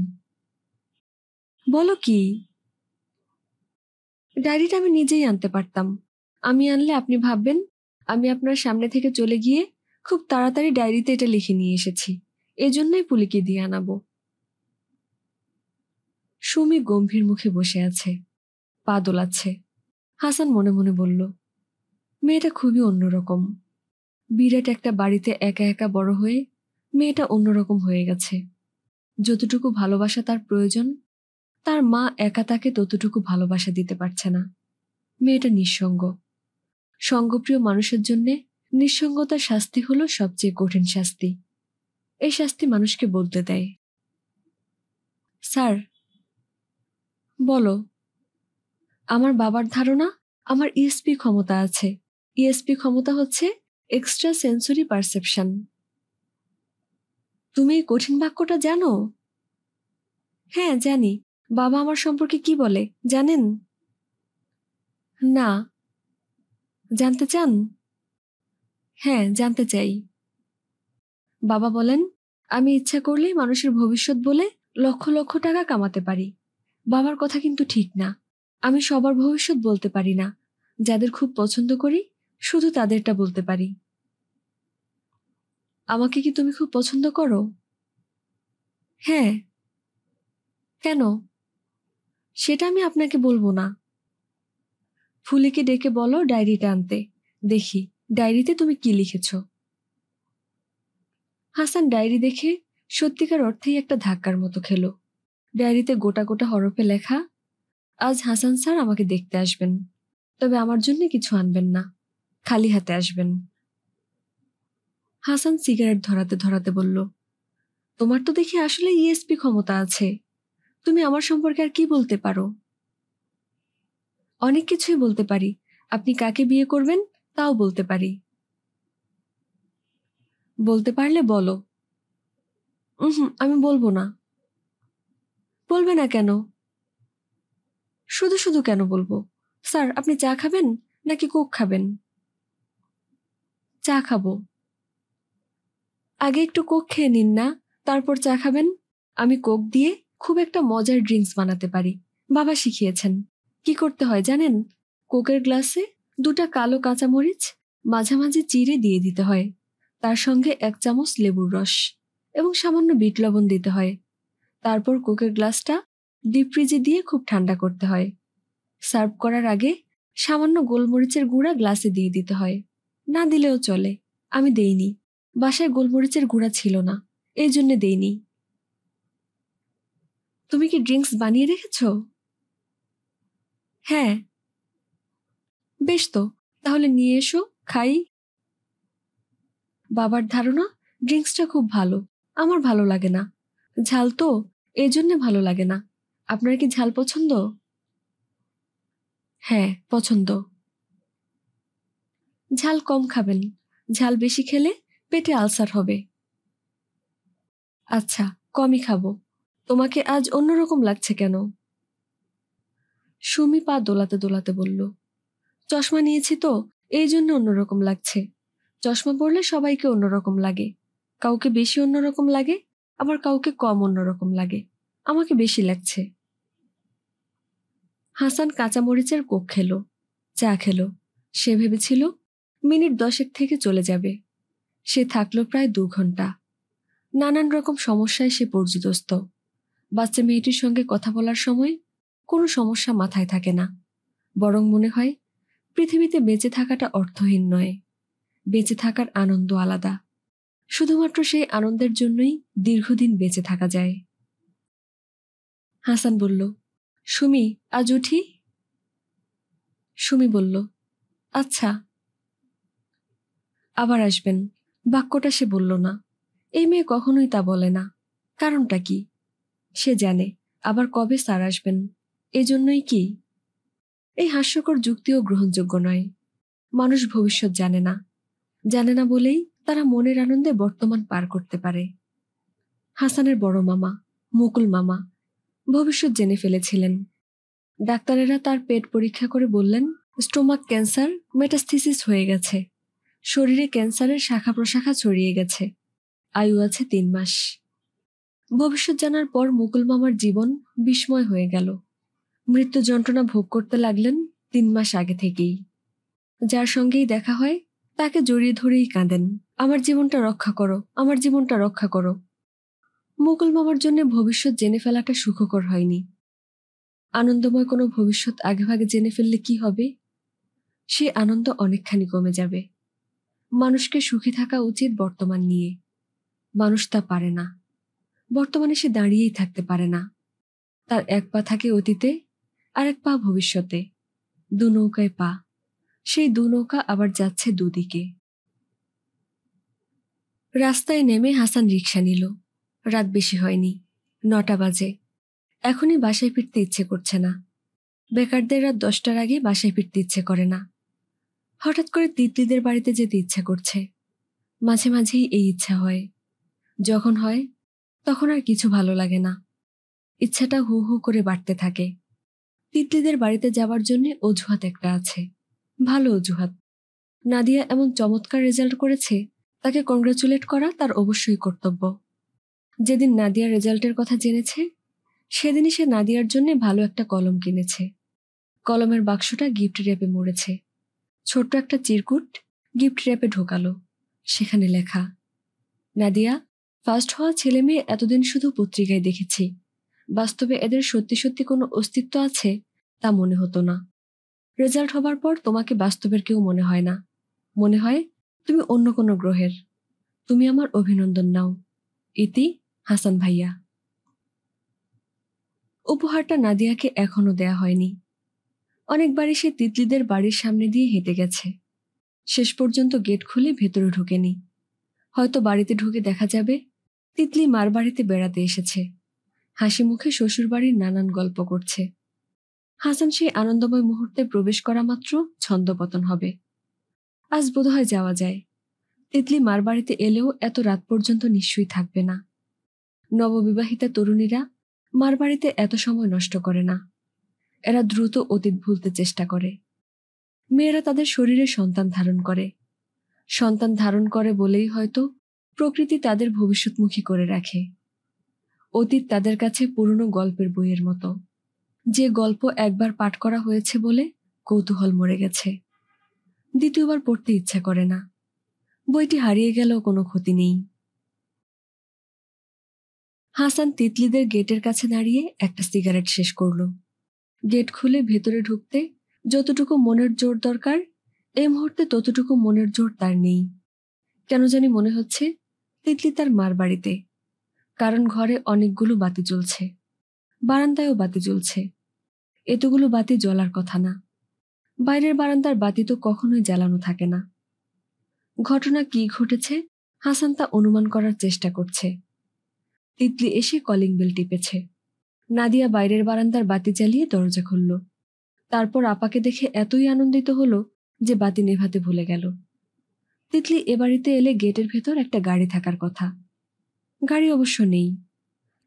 বলো কি ডায়েরিটা আমি নিজেই আনতে পারতাম আমি আনলে আপনি ভাববেন আমি আপনার সামনে থেকে চলে গিয়ে খুব তাড়াতাড়ি ডায়েরিতে এটা লিখে নিয়ে এসেছি এজন্যই পুলিকে দিয়ে আনাবো সুমি গম্ভীর মুখে বসে আছে পা দোলাচ্ছে হাসান মনে মনে বলল মেয়েটা খুবই অন্যরকম বিরাট একটা বাড়িতে একা একা বড় হয়ে মেয়েটা অন্যরকম হয়ে গেছে যতটুকু ভালোবাসা তার প্রয়োজন তার মা একা তাকে ততটুকু ভালোবাসা দিতে পারছে না মেয়েটা নিঃসঙ্গ সঙ্গপ্রিয় মানুষের জন্যে নিঃসঙ্গতার শাস্তি হলো সবচেয়ে কঠিন শাস্তি এই শাস্তি মানুষকে বলতে দেয় স্যার বলো আমার বাবার ধারণা আমার ইএসপি e ক্ষমতা আছে ইএসপি e ক্ষমতা হচ্ছে এক্সট্রা সেন্সরি পারসেপশন তুমি এই কঠিন বাক্যটা জানো হ্যাঁ জানি বাবা আমার সম্পর্কে কি বলে জানেন না জানতে চান হ্যাঁ জানতে চাই বাবা বলেন আমি ইচ্ছা করলেই মানুষের ভবিষ্যৎ বলে লক্ষ লক্ষ টাকা কামাতে পারি বাবার কথা কিন্তু ঠিক না আমি সবার ভবিষ্যৎ বলতে পারি না যাদের খুব পছন্দ করি শুধু তাদেরটা বলতে পারি আমাকে কি তুমি খুব পছন্দ করো হ্যাঁ কেন সেটা আমি আপনাকে বলবো না ফুলিকে ডেকে বলো ডায়েরিটা আনতে দেখি ডায়েরিতে তুমি কি লিখেছো হাসান ডায়েরি দেখে সত্যিকার অর্থেই একটা ধাক্কার মতো খেল ডায়েরিতে গোটা গোটা হরফে লেখা আজ হাসান স্যার আমাকে দেখতে আসবেন তবে আমার জন্য কিছু আনবেন না খালি হাতে আসবেন হাসান সিগারেট ধরাতে ধরাতে বলল তোমার তো দেখি আসলে ইএসপি ক্ষমতা আছে তুমি আমার সম্পর্কে আর কি বলতে পারো অনেক কিছুই বলতে পারি আপনি কাকে বিয়ে করবেন তাও বলতে পারি বলতে পারলে বলো হুম আমি বলবো না বলবে না কেন শুধু শুধু কেন বলবো স্যার আপনি চা খাবেন নাকি কোক খাবেন চা খাবো আগে একটু কোক খেয়ে নিন না তারপর চা খাবেন আমি কোক দিয়ে খুব একটা মজার ড্রিঙ্কস বানাতে পারি বাবা শিখিয়েছেন কি করতে হয় জানেন কোকের গ্লাসে দুটা কালো কাঁচামরিচ মাঝামাঝি চিড়ে দিয়ে দিতে হয় তার সঙ্গে এক চামচ লেবুর রস এবং সামান্য বিট লবণ দিতে হয় তারপর কোকের গ্লাসটা ডিপ ফ্রিজে দিয়ে খুব ঠান্ডা করতে হয় সার্ভ করার আগে সামান্য গোলমরিচের গুঁড়া গ্লাসে দিয়ে দিতে হয় না দিলেও চলে আমি দেইনি বাসায় গোলমরিচের গুঁড়া ছিল না এই জন্য দেইনি তুমি কি ড্রিঙ্কস বানিয়ে রেখেছ হ্যাঁ বেশ তো তাহলে নিয়ে এসো খাই বাবার ধারণা ড্রিঙ্কসটা খুব ভালো আমার ভালো লাগে না ঝাল তো এই জন্য ভালো লাগে না আপনার কি ঝাল পছন্দ হ্যাঁ পছন্দ ঝাল কম খাবেন ঝাল বেশি খেলে পেটে আলসার হবে আচ্ছা কমই খাবো তোমাকে আজ অন্যরকম লাগছে কেন সুমি পা দোলাতে দোলাতে বলল চশমা নিয়েছি তো এই জন্য অন্যরকম লাগছে চশমা পরলে সবাইকে অন্যরকম লাগে কাউকে বেশি অন্যরকম লাগে আবার কাউকে কম অন্যরকম লাগে আমাকে বেশি লাগছে হাসান কাঁচামরিচের কোক খেল চা খেল সে ভেবেছিল মিনিট দশেক থেকে চলে যাবে সে থাকলো প্রায় দু ঘন্টা নানান রকম সমস্যায় সে পর্যুদস্ত বাচ্চা মেয়েটির সঙ্গে কথা বলার সময় কোনো সমস্যা মাথায় থাকে না বরং মনে হয় পৃথিবীতে বেঁচে থাকাটা অর্থহীন নয় বেঁচে থাকার আনন্দ আলাদা শুধুমাত্র সেই আনন্দের জন্যই দীর্ঘদিন বেঁচে থাকা যায় হাসান বলল সুমি আজ উঠি সুমি বলল আচ্ছা আবার আসবেন বাক্যটা সে বলল না এই মেয়ে কখনোই তা বলে না কারণটা কি সে জানে আবার কবে স্যার আসবেন এজন্যই কি এই হাস্যকর যুক্তিও গ্রহণযোগ্য নয় মানুষ ভবিষ্যৎ জানে না জানে না বলেই তারা মনের আনন্দে বর্তমান পার করতে পারে হাসানের বড় মামা মুকুল মামা ভবিষ্যৎ জেনে ফেলেছিলেন ডাক্তারেরা তার পেট পরীক্ষা করে বললেন স্টোমাক ক্যান্সার মেটাস্থিসিস হয়ে গেছে শরীরে ক্যান্সারের শাখা প্রশাখা ছড়িয়ে গেছে আয়ু আছে তিন মাস ভবিষ্যৎ জানার পর মুকুল মামার জীবন বিস্ময় হয়ে গেল মৃত্যু যন্ত্রণা ভোগ করতে লাগলেন তিন মাস আগে থেকেই যার সঙ্গেই দেখা হয় তাকে জড়িয়ে ধরেই কাঁদেন আমার জীবনটা রক্ষা করো আমার জীবনটা রক্ষা করো মুকুল মামার জন্য ভবিষ্যৎ জেনে ফেলাটা সুখকর হয়নি আনন্দময় কোনো ভবিষ্যৎ আগেভাগে জেনে ফেললে কি হবে সে আনন্দ অনেকখানি কমে যাবে মানুষকে সুখী থাকা উচিত বর্তমান নিয়ে মানুষ তা পারে না বর্তমানে সে দাঁড়িয়েই থাকতে পারে না তার এক পা থাকে অতীতে আর এক পা ভবিষ্যতে দু নৌকায় পা সেই দু নৌকা আবার যাচ্ছে দুদিকে রাস্তায় নেমে হাসান রিক্সা নিল রাত বেশি হয়নি নটা বাজে এখনই বাসায় ফিরতে ইচ্ছে করছে না বেকারদের রাত দশটার আগে বাসায় ফিরতে ইচ্ছে করে না হঠাৎ করে তিতলিদের বাড়িতে যেতে ইচ্ছা করছে মাঝে মাঝেই এই ইচ্ছা হয় যখন হয় তখন আর কিছু ভালো লাগে না ইচ্ছাটা হু হু করে বাড়তে থাকে তিতলিদের বাড়িতে যাওয়ার জন্য অজুহাত একটা আছে ভালো অজুহাত নাদিয়া এমন চমৎকার রেজাল্ট করেছে তাকে কংগ্রাচুলেট করা তার অবশ্যই কর্তব্য যেদিন নাদিয়া রেজাল্টের কথা জেনেছে সেদিনই সে নাদিয়ার জন্য ভালো একটা কলম কিনেছে কলমের বাক্সটা গিফট র্যাপে মরেছে ছোট্ট একটা চিরকুট গিফট র্যাপে ঢোকালো সেখানে লেখা নাদিয়া ফার্স্ট হওয়া ছেলে মেয়ে এতদিন শুধু পত্রিকায় দেখেছি বাস্তবে এদের সত্যি সত্যি কোনো অস্তিত্ব আছে তা মনে হতো না রেজাল্ট হবার পর তোমাকে বাস্তবের কেউ মনে হয় না মনে হয় তুমি অন্য কোনো গ্রহের তুমি আমার অভিনন্দন নাও ইতি হাসান ভাইয়া উপহারটা নাদিয়াকে এখনো দেয়া হয়নি অনেকবারই সে তিতলিদের বাড়ির সামনে দিয়ে হেঁটে গেছে শেষ পর্যন্ত গেট খুলে ভেতরে ঢুকেনি হয়তো বাড়িতে ঢুকে দেখা যাবে তিতলি মার বাড়িতে বেড়াতে এসেছে হাসি মুখে শ্বশুরবাড়ির নানান গল্প করছে হাসান সেই আনন্দময় মুহূর্তে প্রবেশ করা মাত্র ছন্দপতন হবে আজ বোধ হয় যাওয়া যায় তিতলি মার বাড়িতে এলেও এত রাত পর্যন্ত নিশ্চয়ই থাকবে না নববিবাহিতা তরুণীরা মার বাড়িতে এত সময় নষ্ট করে না এরা দ্রুত অতীত ভুলতে চেষ্টা করে মেয়েরা তাদের শরীরে সন্তান ধারণ করে সন্তান ধারণ করে বলেই হয়তো প্রকৃতি তাদের ভবিষ্যৎমুখী করে রাখে অতীত তাদের কাছে পুরনো গল্পের বইয়ের মতো যে গল্প একবার পাঠ করা হয়েছে বলে কৌতূহল মরে গেছে দ্বিতীয়বার পড়তে ইচ্ছা করে না বইটি হারিয়ে গেলেও কোনো ক্ষতি নেই হাসান তিতলিদের গেটের কাছে দাঁড়িয়ে একটা সিগারেট শেষ করল গেট খুলে ভেতরে ঢুকতে যতটুকু মনের জোর দরকার এ মুহূর্তে ততটুকু মনের জোর তার নেই কেন জানি মনে হচ্ছে তিতলি তার মার বাড়িতে কারণ ঘরে অনেকগুলো বাতি জ্বলছে বারান্দায়ও বাতি জ্বলছে এতগুলো বাতি জ্বলার কথা না বাইরের বারান্দার বাতি তো কখনোই জ্বালানো থাকে না ঘটনা কি ঘটেছে হাসান তা অনুমান করার চেষ্টা করছে তিতলি এসে কলিং বেল টিপেছে নাদিয়া বাইরের বারান্দার বাতি জ্বালিয়ে দরজা খুলল তারপর আপাকে দেখে এতই আনন্দিত হলো যে বাতি নেভাতে ভুলে গেল তিতলি এ বাড়িতে এলে গেটের ভেতর একটা গাড়ি থাকার কথা গাড়ি অবশ্য নেই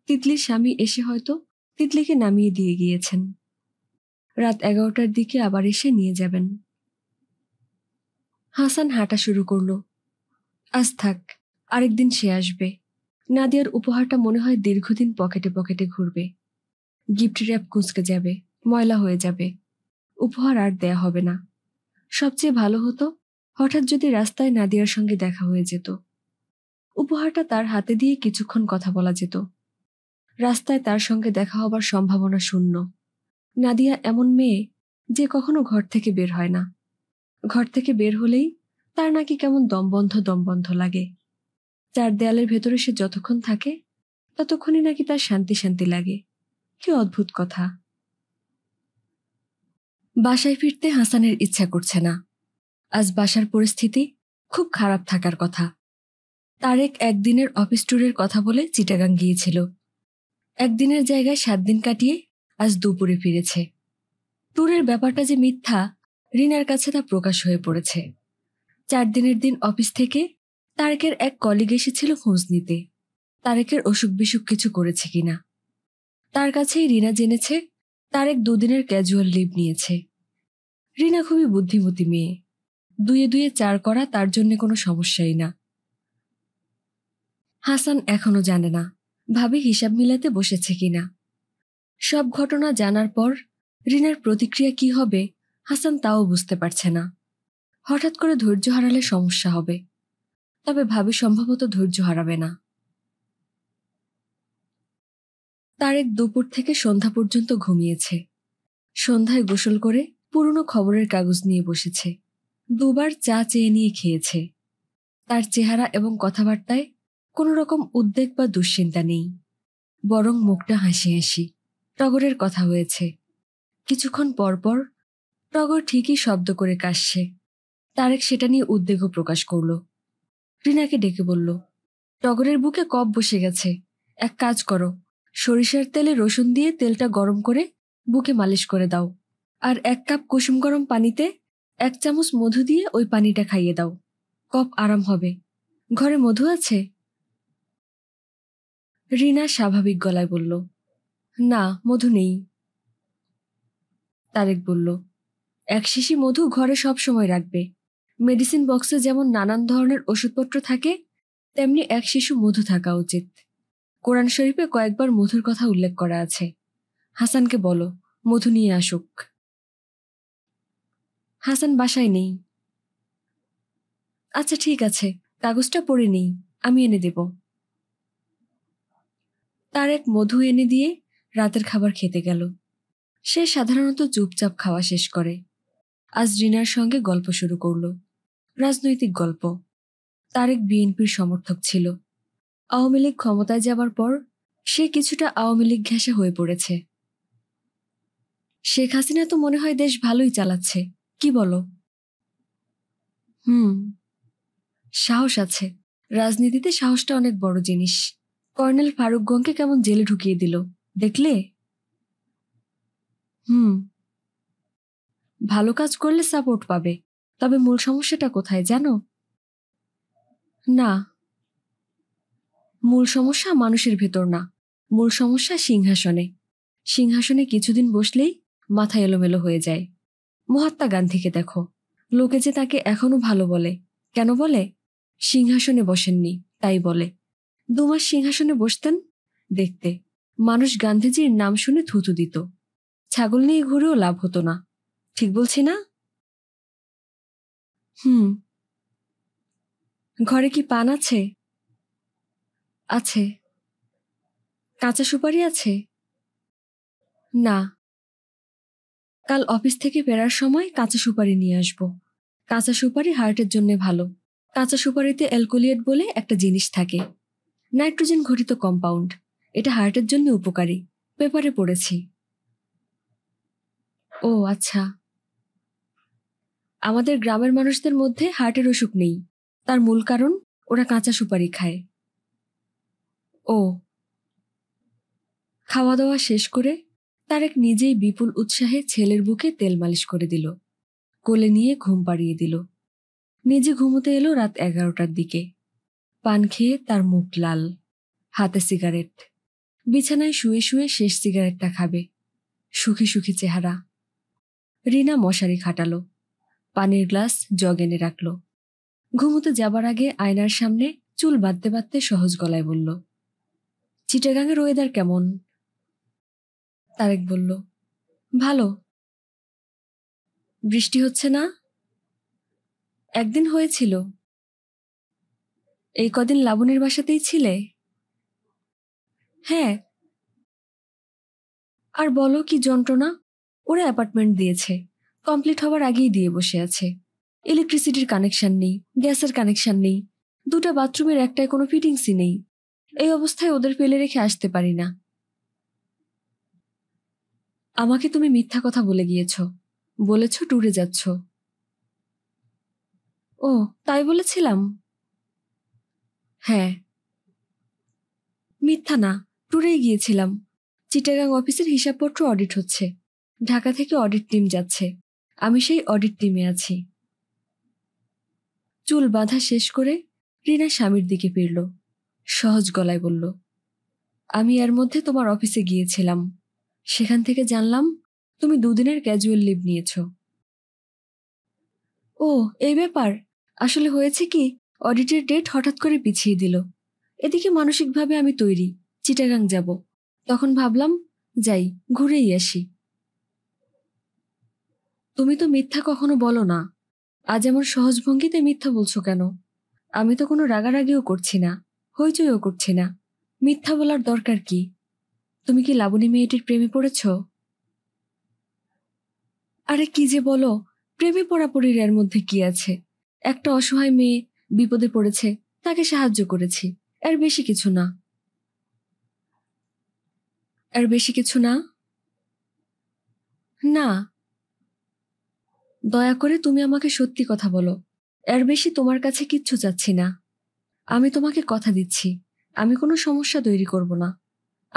তিতলির স্বামী এসে হয়তো তিতলিকে নামিয়ে দিয়ে গিয়েছেন রাত এগারোটার দিকে আবার এসে নিয়ে যাবেন হাসান হাঁটা শুরু করল আজ থাক আরেকদিন সে আসবে নাদিয়ার উপহারটা মনে হয় দীর্ঘদিন পকেটে পকেটে ঘুরবে গিফট র্যাপ কুঁচকে যাবে ময়লা হয়ে যাবে উপহার আর দেয়া হবে না সবচেয়ে ভালো হতো হঠাৎ যদি রাস্তায় নাদিয়ার সঙ্গে দেখা হয়ে যেত উপহারটা তার হাতে দিয়ে কিছুক্ষণ কথা বলা যেত রাস্তায় তার সঙ্গে দেখা হবার সম্ভাবনা শূন্য নাদিয়া এমন মেয়ে যে কখনো ঘর থেকে বের হয় না ঘর থেকে বের হলেই তার নাকি কেমন দমবন্ধ দমবন্ধ লাগে চার দেয়ালের ভেতরে সে যতক্ষণ থাকে ততক্ষণই নাকি তার শান্তি শান্তি লাগে কি অদ্ভুত কথা বাসায় ফিরতে হাসানের ইচ্ছা করছে না আজ বাসার পরিস্থিতি খুব খারাপ থাকার কথা তারেক একদিনের অফিস ট্যুরের কথা বলে চিটাগাং গিয়েছিল একদিনের জায়গায় সাত দিন কাটিয়ে আজ দুপুরে ফিরেছে ট্যুরের ব্যাপারটা যে মিথ্যা রিনার কাছে তা প্রকাশ হয়ে পড়েছে চার দিনের দিন অফিস থেকে তারেকের এক কলিগ এসেছিল খোঁজ নিতে তারেকের অসুখ বিসুখ কিছু করেছে কিনা তার কাছেই রিনা জেনেছে তারেক দুদিনের ক্যাজুয়াল লিভ নিয়েছে রিনা খুবই বুদ্ধিমতী মেয়ে দুয়ে দুয়ে চার করা তার জন্য কোনো সমস্যাই না হাসান এখনো জানে না ভাবে হিসাব মিলাতে বসেছে কিনা সব ঘটনা জানার পর রিনার প্রতিক্রিয়া কি হবে হাসান তাও বুঝতে পারছে না হঠাৎ করে ধৈর্য হারালে সমস্যা হবে তবে ভাবি সম্ভবত ধৈর্য হারাবে না তারেক দুপুর থেকে সন্ধ্যা পর্যন্ত ঘুমিয়েছে সন্ধ্যায় গোসল করে পুরনো খবরের কাগজ নিয়ে বসেছে দুবার চা চেয়ে নিয়ে খেয়েছে তার চেহারা এবং কথাবার্তায় কোনো রকম উদ্বেগ বা দুশ্চিন্তা নেই বরং মুখটা হাসি হাসি টগরের কথা হয়েছে কিছুক্ষণ পরপর টগর ঠিকই শব্দ করে কাশছে তারেক সেটা নিয়ে উদ্বেগও প্রকাশ করল রিনাকে ডেকে বলল টগরের বুকে কপ বসে গেছে এক কাজ করো সরিষার তেলে রসুন দিয়ে তেলটা গরম করে বুকে মালিশ করে দাও আর এক কাপ কুসুম গরম পানিতে এক চামচ মধু দিয়ে ওই পানিটা খাইয়ে দাও কপ আরাম হবে ঘরে মধু আছে রিনা স্বাভাবিক গলায় বলল না মধু নেই তারেক বলল এক শিশি মধু ঘরে সব সময় রাখবে মেডিসিন বক্সে যেমন নানান ধরনের ওষুধপত্র থাকে তেমনি এক শিশু মধু থাকা উচিত কোরআন শরীফে কয়েকবার মধুর কথা উল্লেখ করা আছে হাসানকে বলো মধু নিয়ে আসুক হাসান বাসায় নেই আচ্ছা ঠিক আছে কাগজটা পড়ে নেই আমি এনে দেব তার এক মধু এনে দিয়ে রাতের খাবার খেতে গেল সে সাধারণত চুপচাপ খাওয়া শেষ করে আজ রিনার সঙ্গে গল্প শুরু করল রাজনৈতিক গল্প তারেক বিএনপির সমর্থক ছিল আওয়ামী লীগ ক্ষমতায় যাবার পর সে কিছুটা আওয়ামী লীগ ঘেঁষে হয়ে পড়েছে শেখ হাসিনা তো মনে হয় দেশ ভালোই চালাচ্ছে কি বলো হুম সাহস আছে রাজনীতিতে সাহসটা অনেক বড় জিনিস কর্নেল ফারুকগণকে কেমন জেলে ঢুকিয়ে দিল দেখলে হুম ভালো কাজ করলে সাপোর্ট পাবে তবে মূল সমস্যাটা কোথায় জানো না মূল সমস্যা মানুষের ভেতর না মূল সমস্যা সিংহাসনে সিংহাসনে কিছুদিন বসলেই মাথা এলোমেলো হয়ে যায় মহাত্মা গান্ধীকে দেখো লোকে যে তাকে এখনো ভালো বলে কেন বলে সিংহাসনে বসেননি তাই বলে দুমাস সিংহাসনে বসতেন দেখতে মানুষ গান্ধীজির নাম শুনে থুতু দিত ছাগল নিয়ে ঘুরেও লাভ হতো না ঠিক বলছি না হুম ঘরে কি পান আছে আছে কাঁচা সুপারি আছে না কাল অফিস থেকে ফেরার সময় কাঁচা সুপারি নিয়ে আসব কাঁচা সুপারি হার্টের জন্য ভালো কাঁচা সুপারিতে অ্যালকোলিয়েট বলে একটা জিনিস থাকে নাইট্রোজেন ঘটিত কম্পাউন্ড এটা হার্টের জন্য উপকারী পেপারে পড়েছি ও আচ্ছা আমাদের গ্রামের মানুষদের মধ্যে হার্টের অসুখ নেই তার মূল কারণ ওরা কাঁচা সুপারি খায় ও খাওয়া দাওয়া শেষ করে তারেক নিজেই বিপুল উৎসাহে ছেলের বুকে তেল মালিশ করে দিল কোলে নিয়ে ঘুম পাড়িয়ে দিল নিজে ঘুমোতে এলো রাত এগারোটার দিকে পান খেয়ে তার মুখ লাল হাতে সিগারেট বিছানায় শুয়ে শুয়ে শেষ সিগারেটটা খাবে সুখী সুখী চেহারা রিনা মশারি খাটালো পানির গ্লাস জগ এনে রাখল ঘুমোতে যাবার আগে আয়নার সামনে চুল বাঁধতে বাঁধতে সহজ গলায় বলল চিটাগাঙের ওয়েদার কেমন তারেক বলল ভালো বৃষ্টি হচ্ছে না একদিন হয়েছিল এই কদিন লাবণের বাসাতেই ছিলে হ্যাঁ আর বলো কি যন্ত্রণা ওরা অ্যাপার্টমেন্ট দিয়েছে কমপ্লিট হবার আগেই দিয়ে বসে আছে ইলেকট্রিসিটির কানেকশন নেই গ্যাসের কানেকশন নেই দুটা বাথরুমের একটায় কোনো ফিটিংসই নেই এই অবস্থায় ওদের ফেলে রেখে আসতে পারি না আমাকে তুমি মিথ্যা কথা বলে গিয়েছ বলেছ ট্যুরে যাচ্ছ ও তাই বলেছিলাম হ্যাঁ মিথ্যা না ট্যুরেই গিয়েছিলাম চিটাগাং অফিসের হিসাবপত্র অডিট হচ্ছে ঢাকা থেকে অডিট টিম যাচ্ছে আমি সেই অডিট টিমে আছি চুল বাঁধা শেষ করে রিনা স্বামীর দিকে ফিরল সহজ গলায় বলল আমি এর মধ্যে তোমার অফিসে গিয়েছিলাম সেখান থেকে জানলাম তুমি দুদিনের ক্যাজুয়াল লিভ নিয়েছ ও এই ব্যাপার আসলে হয়েছে কি অডিটের ডেট হঠাৎ করে পিছিয়ে দিল এদিকে মানসিকভাবে আমি তৈরি চিটাগাং যাব তখন ভাবলাম যাই ঘুরেই আসি তুমি তো মিথ্যা কখনো বলো না আজ এমন সহজ ভঙ্গিতে মিথ্যা বলছো কেন আমি তো কোনো রাগারাগিও করছি না হইচইও করছি না মিথ্যা বলার দরকার কি তুমি কি লাবণী মেয়েটির প্রেমে পড়েছ আরে কি যে বলো প্রেমে পড়াপড়ির এর মধ্যে কি আছে একটা অসহায় মেয়ে বিপদে পড়েছে তাকে সাহায্য করেছি আর বেশি কিছু না আর বেশি কিছু না না দয়া করে তুমি আমাকে সত্যি কথা বলো এর বেশি তোমার কাছে কিচ্ছু চাচ্ছি না আমি তোমাকে কথা দিচ্ছি আমি কোনো সমস্যা তৈরি করব না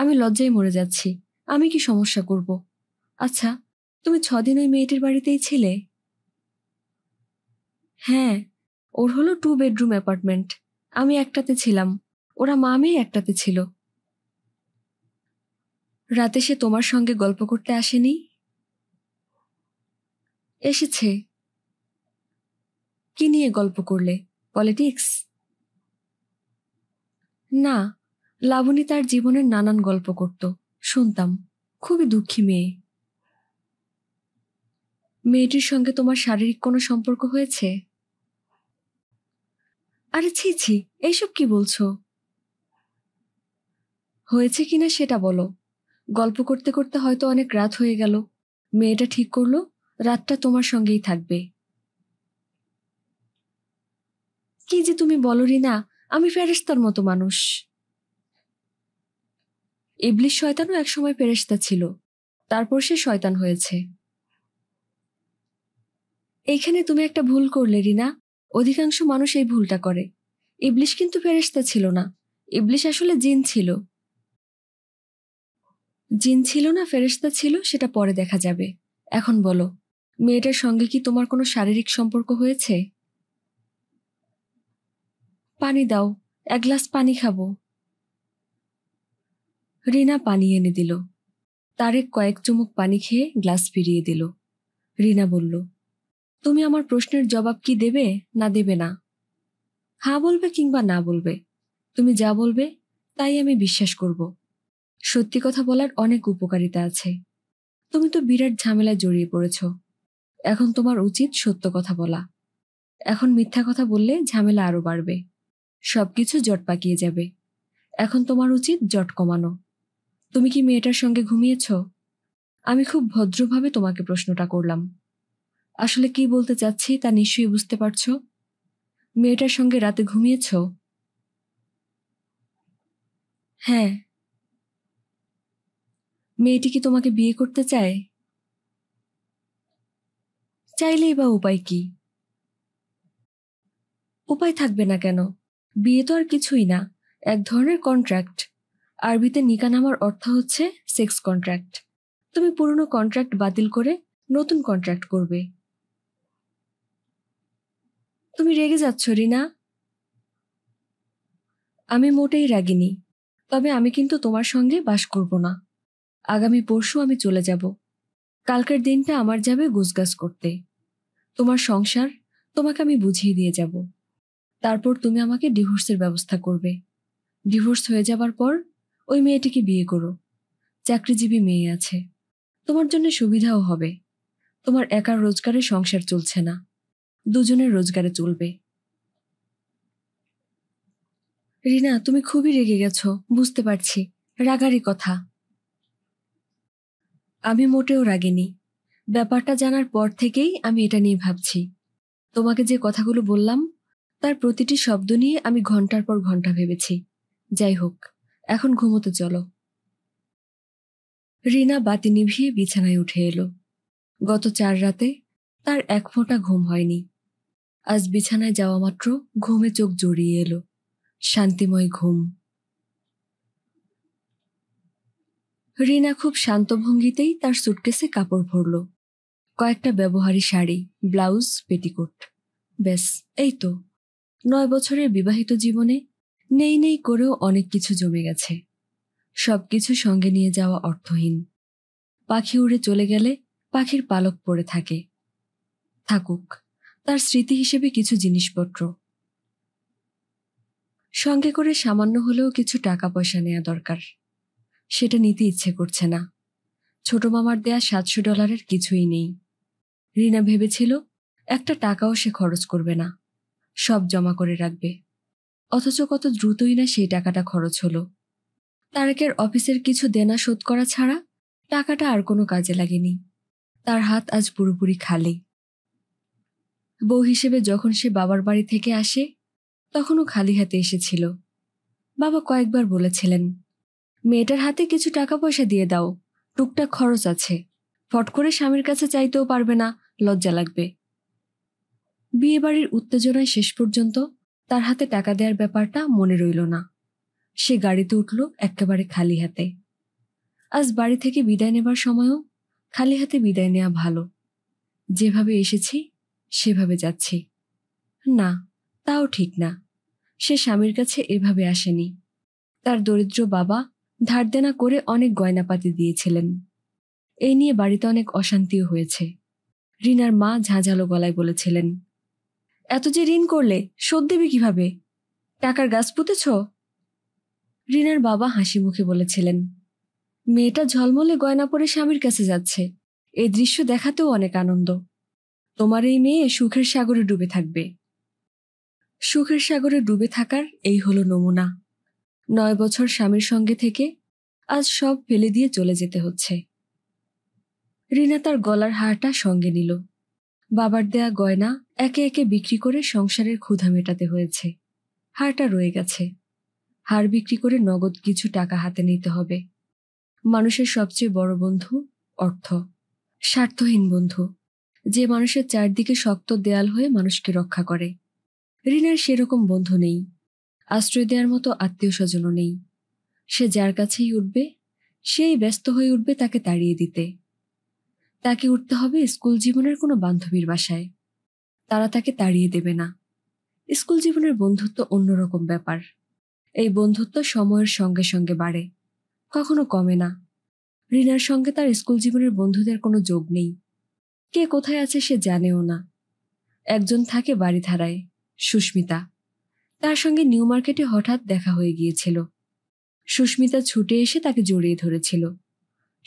আমি লজ্জায় মরে যাচ্ছি আমি কি সমস্যা করব আচ্ছা তুমি ছদিন ওই মেয়েটির বাড়িতেই ছিলে হ্যাঁ ওর হলো টু বেডরুম অ্যাপার্টমেন্ট আমি একটাতে ছিলাম ওরা মা মেয়ে একটাতে ছিল রাতে সে তোমার সঙ্গে গল্প করতে আসেনি এসেছে কি নিয়ে গল্প করলে পলিটিক্স না লাবণী তার জীবনের নানান গল্প করত শুনতাম খুবই দুঃখী মেয়ে মেয়েটির সঙ্গে তোমার শারীরিক কোনো সম্পর্ক হয়েছে আরে ছি ছি এইসব কি বলছো হয়েছে কিনা সেটা বলো গল্প করতে করতে হয়তো অনেক রাত হয়ে গেল মেয়েটা ঠিক করলো রাতটা তোমার সঙ্গেই থাকবে কি যে তুমি বলো না আমি ফেরেস্তার মতো মানুষ ইবলিশ শয়তানও একসময় ফেরেস্তা ছিল তারপর সে শয়তান হয়েছে এইখানে তুমি একটা ভুল করলে রিনা অধিকাংশ মানুষ এই ভুলটা করে ইবলিশ কিন্তু ফেরেস্তা ছিল না ইবলিশ আসলে জিন ছিল জিন ছিল না ফেরেস্তা ছিল সেটা পরে দেখা যাবে এখন বলো মেয়েটার সঙ্গে কি তোমার কোনো শারীরিক সম্পর্ক হয়েছে পানি দাও এক গ্লাস পানি খাবো রিনা পানি এনে দিল তারেক কয়েক চুমুক পানি খেয়ে গ্লাস ফিরিয়ে দিল রিনা বলল তুমি আমার প্রশ্নের জবাব কি দেবে না দেবে না হ্যাঁ বলবে কিংবা না বলবে তুমি যা বলবে তাই আমি বিশ্বাস করবো সত্যি কথা বলার অনেক উপকারিতা আছে তুমি তো বিরাট ঝামেলায় জড়িয়ে পড়েছ এখন তোমার উচিত সত্য কথা বলা এখন মিথ্যা কথা বললে ঝামেলা আরও বাড়বে সবকিছু জট পাকিয়ে যাবে এখন তোমার উচিত জট কমানো তুমি কি মেয়েটার সঙ্গে ঘুমিয়েছ আমি খুব ভদ্রভাবে তোমাকে প্রশ্নটা করলাম আসলে কি বলতে চাচ্ছি তা নিশ্চয়ই বুঝতে পারছ মেয়েটার সঙ্গে রাতে ঘুমিয়েছ হ্যাঁ মেয়েটি কি তোমাকে বিয়ে করতে চায় চাইলেই বা উপায় কি উপায় থাকবে না কেন বিয়ে তো আর কিছুই না এক ধরনের কন্ট্রাক্ট আরবিতে নিকা নামার অর্থ হচ্ছে সেক্স কন্ট্রাক্ট তুমি পুরনো কন্ট্রাক্ট বাতিল করে নতুন কন্ট্রাক্ট করবে তুমি রেগে যাচ্ছ রিনা আমি মোটেই রাগিনি তবে আমি কিন্তু তোমার সঙ্গে বাস করব না আগামী পরশু আমি চলে যাব কালকের দিনটা আমার যাবে গুজগাছ করতে তোমার সংসার তোমাকে আমি বুঝিয়ে দিয়ে যাব তারপর তুমি আমাকে ডিভোর্সের ব্যবস্থা করবে ডিভোর্স হয়ে যাবার পর ওই মেয়েটিকে বিয়ে করো চাকরিজীবী মেয়ে আছে তোমার জন্য সুবিধাও হবে তোমার একার রোজগারে সংসার চলছে না দুজনের রোজগারে চলবে রিনা তুমি খুবই রেগে গেছো বুঝতে পারছি রাগারই কথা আমি মোটেও রাগিনি ব্যাপারটা জানার পর থেকেই আমি এটা নিয়ে ভাবছি তোমাকে যে কথাগুলো বললাম তার প্রতিটি শব্দ নিয়ে আমি ঘন্টার পর ঘন্টা ভেবেছি যাই হোক এখন ঘুমোতে চলো রিনা বাতি নিভিয়ে বিছানায় উঠে এলো গত চার রাতে তার এক ফোঁটা ঘুম হয়নি আজ বিছানায় যাওয়া মাত্র ঘুমে চোখ জড়িয়ে এলো শান্তিময় ঘুম রিনা খুব শান্ত ভঙ্গিতেই তার সুটকেসে কাপড় ভরল কয়েকটা ব্যবহারী শাড়ি ব্লাউজ পেটিকোট ব্যাস এই তো নয় বছরের বিবাহিত জীবনে নেই নেই করেও অনেক কিছু জমে গেছে সব কিছু সঙ্গে নিয়ে যাওয়া অর্থহীন পাখি উড়ে চলে গেলে পাখির পালক পড়ে থাকে থাকুক তার স্মৃতি হিসেবে কিছু জিনিসপত্র সঙ্গে করে সামান্য হলেও কিছু টাকা পয়সা নেওয়া দরকার সেটা নিতে ইচ্ছে করছে না ছোট মামার দেয়া সাতশো ডলারের কিছুই নেই রিনা ভেবেছিল একটা টাকাও সে খরচ করবে না সব জমা করে রাখবে অথচ কত দ্রুতই না সেই টাকাটা খরচ হলো তারেকের অফিসের কিছু দেনা শোধ করা ছাড়া টাকাটা আর কোনো কাজে লাগেনি তার হাত আজ পুরোপুরি খালি বউ হিসেবে যখন সে বাবার বাড়ি থেকে আসে তখনও খালি হাতে এসেছিল বাবা কয়েকবার বলেছিলেন মেয়েটার হাতে কিছু টাকা পয়সা দিয়ে দাও টুকটাক খরচ আছে ফট করে স্বামীর কাছে চাইতেও পারবে না লজ্জা লাগবে বিয়েবাড়ির উত্তেজনায় শেষ পর্যন্ত তার হাতে টাকা দেওয়ার ব্যাপারটা মনে রইল না সে গাড়িতে উঠল একেবারে খালি হাতে আজ বাড়ি থেকে বিদায় নেবার সময়ও খালি হাতে বিদায় নেওয়া ভালো যেভাবে এসেছি সেভাবে যাচ্ছি না তাও ঠিক না সে স্বামীর কাছে এভাবে আসেনি তার দরিদ্র বাবা ধারদেনা করে অনেক গয়নাপাতি দিয়েছিলেন এই নিয়ে বাড়িতে অনেক অশান্তিও হয়েছে রিনার মা ঝাঁঝালো গলায় বলেছিলেন এত যে ঋণ করলে শোধ দেবে কিভাবে টাকার গাছ পুঁতেছ রিনার বাবা হাসি মুখে বলেছিলেন মেয়েটা ঝলমলে গয়না পরে স্বামীর কাছে যাচ্ছে এই দৃশ্য দেখাতেও অনেক আনন্দ তোমার এই মেয়ে সুখের সাগরে ডুবে থাকবে সুখের সাগরে ডুবে থাকার এই হলো নমুনা নয় বছর স্বামীর সঙ্গে থেকে আজ সব ফেলে দিয়ে চলে যেতে হচ্ছে রিনা তার গলার হারটা সঙ্গে নিল বাবার দেয়া গয়না একে একে বিক্রি করে সংসারের ক্ষুধা মেটাতে হয়েছে হারটা রয়ে গেছে হার বিক্রি করে নগদ কিছু টাকা হাতে নিতে হবে মানুষের সবচেয়ে বড় বন্ধু অর্থ স্বার্থহীন বন্ধু যে মানুষের চারদিকে শক্ত দেয়াল হয়ে মানুষকে রক্ষা করে রিনার সেরকম বন্ধু নেই আশ্রয় দেওয়ার মতো আত্মীয় স্বজনও নেই সে যার কাছেই উঠবে সেই ব্যস্ত হয়ে উঠবে তাকে তাড়িয়ে দিতে তাকে উঠতে হবে স্কুল জীবনের কোনো বান্ধবীর বাসায় তারা তাকে তাড়িয়ে দেবে না স্কুল জীবনের বন্ধুত্ব অন্যরকম ব্যাপার এই বন্ধুত্ব সময়ের সঙ্গে সঙ্গে বাড়ে কখনো কমে না রিনার সঙ্গে তার স্কুল জীবনের বন্ধুদের কোনো যোগ নেই কে কোথায় আছে সে জানেও না একজন থাকে বাড়িধারায় সুস্মিতা তার সঙ্গে নিউ মার্কেটে হঠাৎ দেখা হয়ে গিয়েছিল সুস্মিতা ছুটে এসে তাকে জড়িয়ে ধরেছিল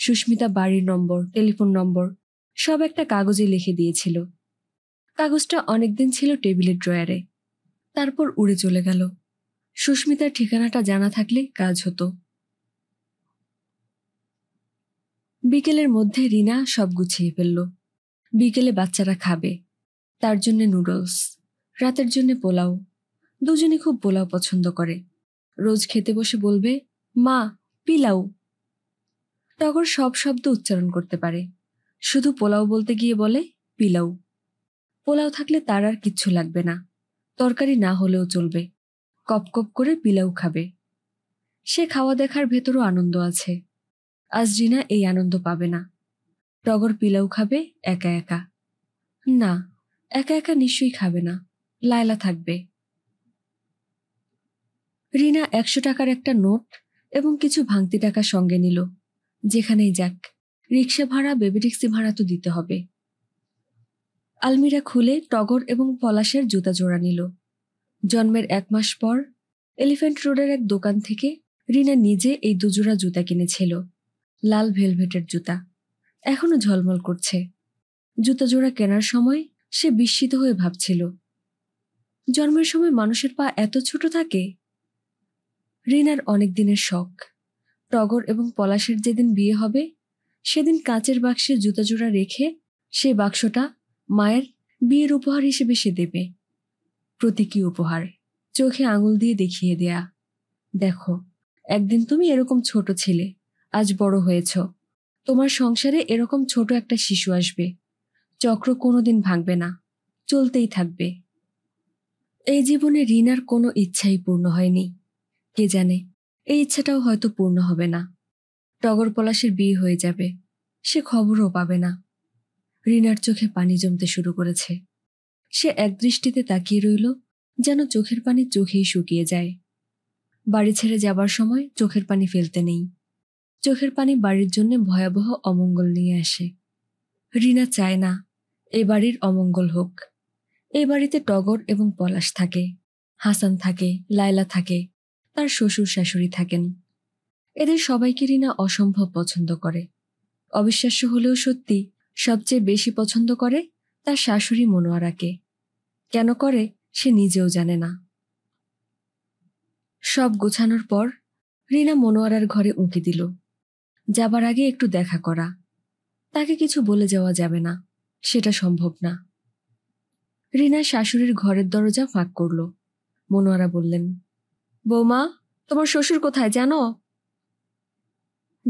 সুস্মিতা বাড়ির নম্বর টেলিফোন নম্বর সব একটা কাগজে লিখে দিয়েছিল কাগজটা অনেকদিন ছিল টেবিলের ড্রয়ারে তারপর উড়ে চলে গেল সুস্মিতার ঠিকানাটা জানা থাকলে কাজ হতো বিকেলের মধ্যে রিনা সব গুছিয়ে ফেলল বিকেলে বাচ্চারা খাবে তার জন্য নুডলস রাতের জন্য পোলাও দুজনে খুব পোলাও পছন্দ করে রোজ খেতে বসে বলবে মা পিলাউ টগর সব শব্দ উচ্চারণ করতে পারে শুধু পোলাও বলতে গিয়ে বলে পিলাউ পোলাও থাকলে তার আর কিচ্ছু লাগবে না তরকারি না হলেও চলবে কপ কপ করে পিলাউ খাবে সে খাওয়া দেখার ভেতরও আনন্দ আছে আজ রিনা এই আনন্দ পাবে না টগর পিলাউ খাবে একা একা না একা একা নিশ্চয়ই খাবে না লায়লা থাকবে রিনা একশো টাকার একটা নোট এবং কিছু ভাঙতি টাকা সঙ্গে নিল যেখানেই যাক রিক্সা ভাড়া বেবি ট্যাক্সি ভাড়া তো দিতে হবে আলমিরা খুলে টগর এবং পলাশের জুতা জোড়া নিল জন্মের এক মাস পর এলিফ্যান্ট রোডের এক দোকান থেকে রিনা নিজে এই দুজোড়া জুতা কিনেছিল লাল ভেলভেটের জুতা এখনো ঝলমল করছে জুতা জোড়া কেনার সময় সে বিস্মিত হয়ে ভাবছিল জন্মের সময় মানুষের পা এত ছোট থাকে রিনার অনেক দিনের শখ টগর এবং পলাশের যেদিন বিয়ে হবে সেদিন কাঁচের বাক্সে জুতাজোড়া রেখে সে বাক্সটা মায়ের বিয়ের উপহার হিসেবে সে দেবে প্রতীকী উপহার চোখে আঙুল দিয়ে দেখিয়ে দেয়া দেখো একদিন তুমি এরকম ছোট ছেলে আজ বড় হয়েছ তোমার সংসারে এরকম ছোট একটা শিশু আসবে চক্র কোনোদিন ভাঙবে না চলতেই থাকবে এই জীবনে রিনার কোনো ইচ্ছাই পূর্ণ হয়নি কে জানে এই ইচ্ছাটাও হয়তো পূর্ণ হবে না টগর পলাশের বিয়ে হয়ে যাবে সে খবরও পাবে না রিনার চোখে পানি জমতে শুরু করেছে সে একদৃষ্টিতে তাকিয়ে রইল যেন চোখের পানি চোখেই শুকিয়ে যায় বাড়ি ছেড়ে যাবার সময় চোখের পানি ফেলতে নেই চোখের পানি বাড়ির জন্য ভয়াবহ অমঙ্গল নিয়ে আসে রিনা চায় না এ বাড়ির অমঙ্গল হোক এ বাড়িতে টগর এবং পলাশ থাকে হাসান থাকে লায়লা থাকে তার শ্বশুর শাশুড়ি থাকেন এদের সবাইকে রিনা অসম্ভব পছন্দ করে অবিশ্বাস্য হলেও সত্যি সবচেয়ে বেশি পছন্দ করে তার শাশুড়ি মনোয়ারাকে কেন করে সে নিজেও জানে না সব গোছানোর পর রিনা মনোয়ারার ঘরে উঁকি দিল যাবার আগে একটু দেখা করা তাকে কিছু বলে যাওয়া যাবে না সেটা সম্ভব না রিনা শাশুড়ির ঘরের দরজা ফাঁক করল মনোয়ারা বললেন বৌমা তোমার শ্বশুর কোথায় জানো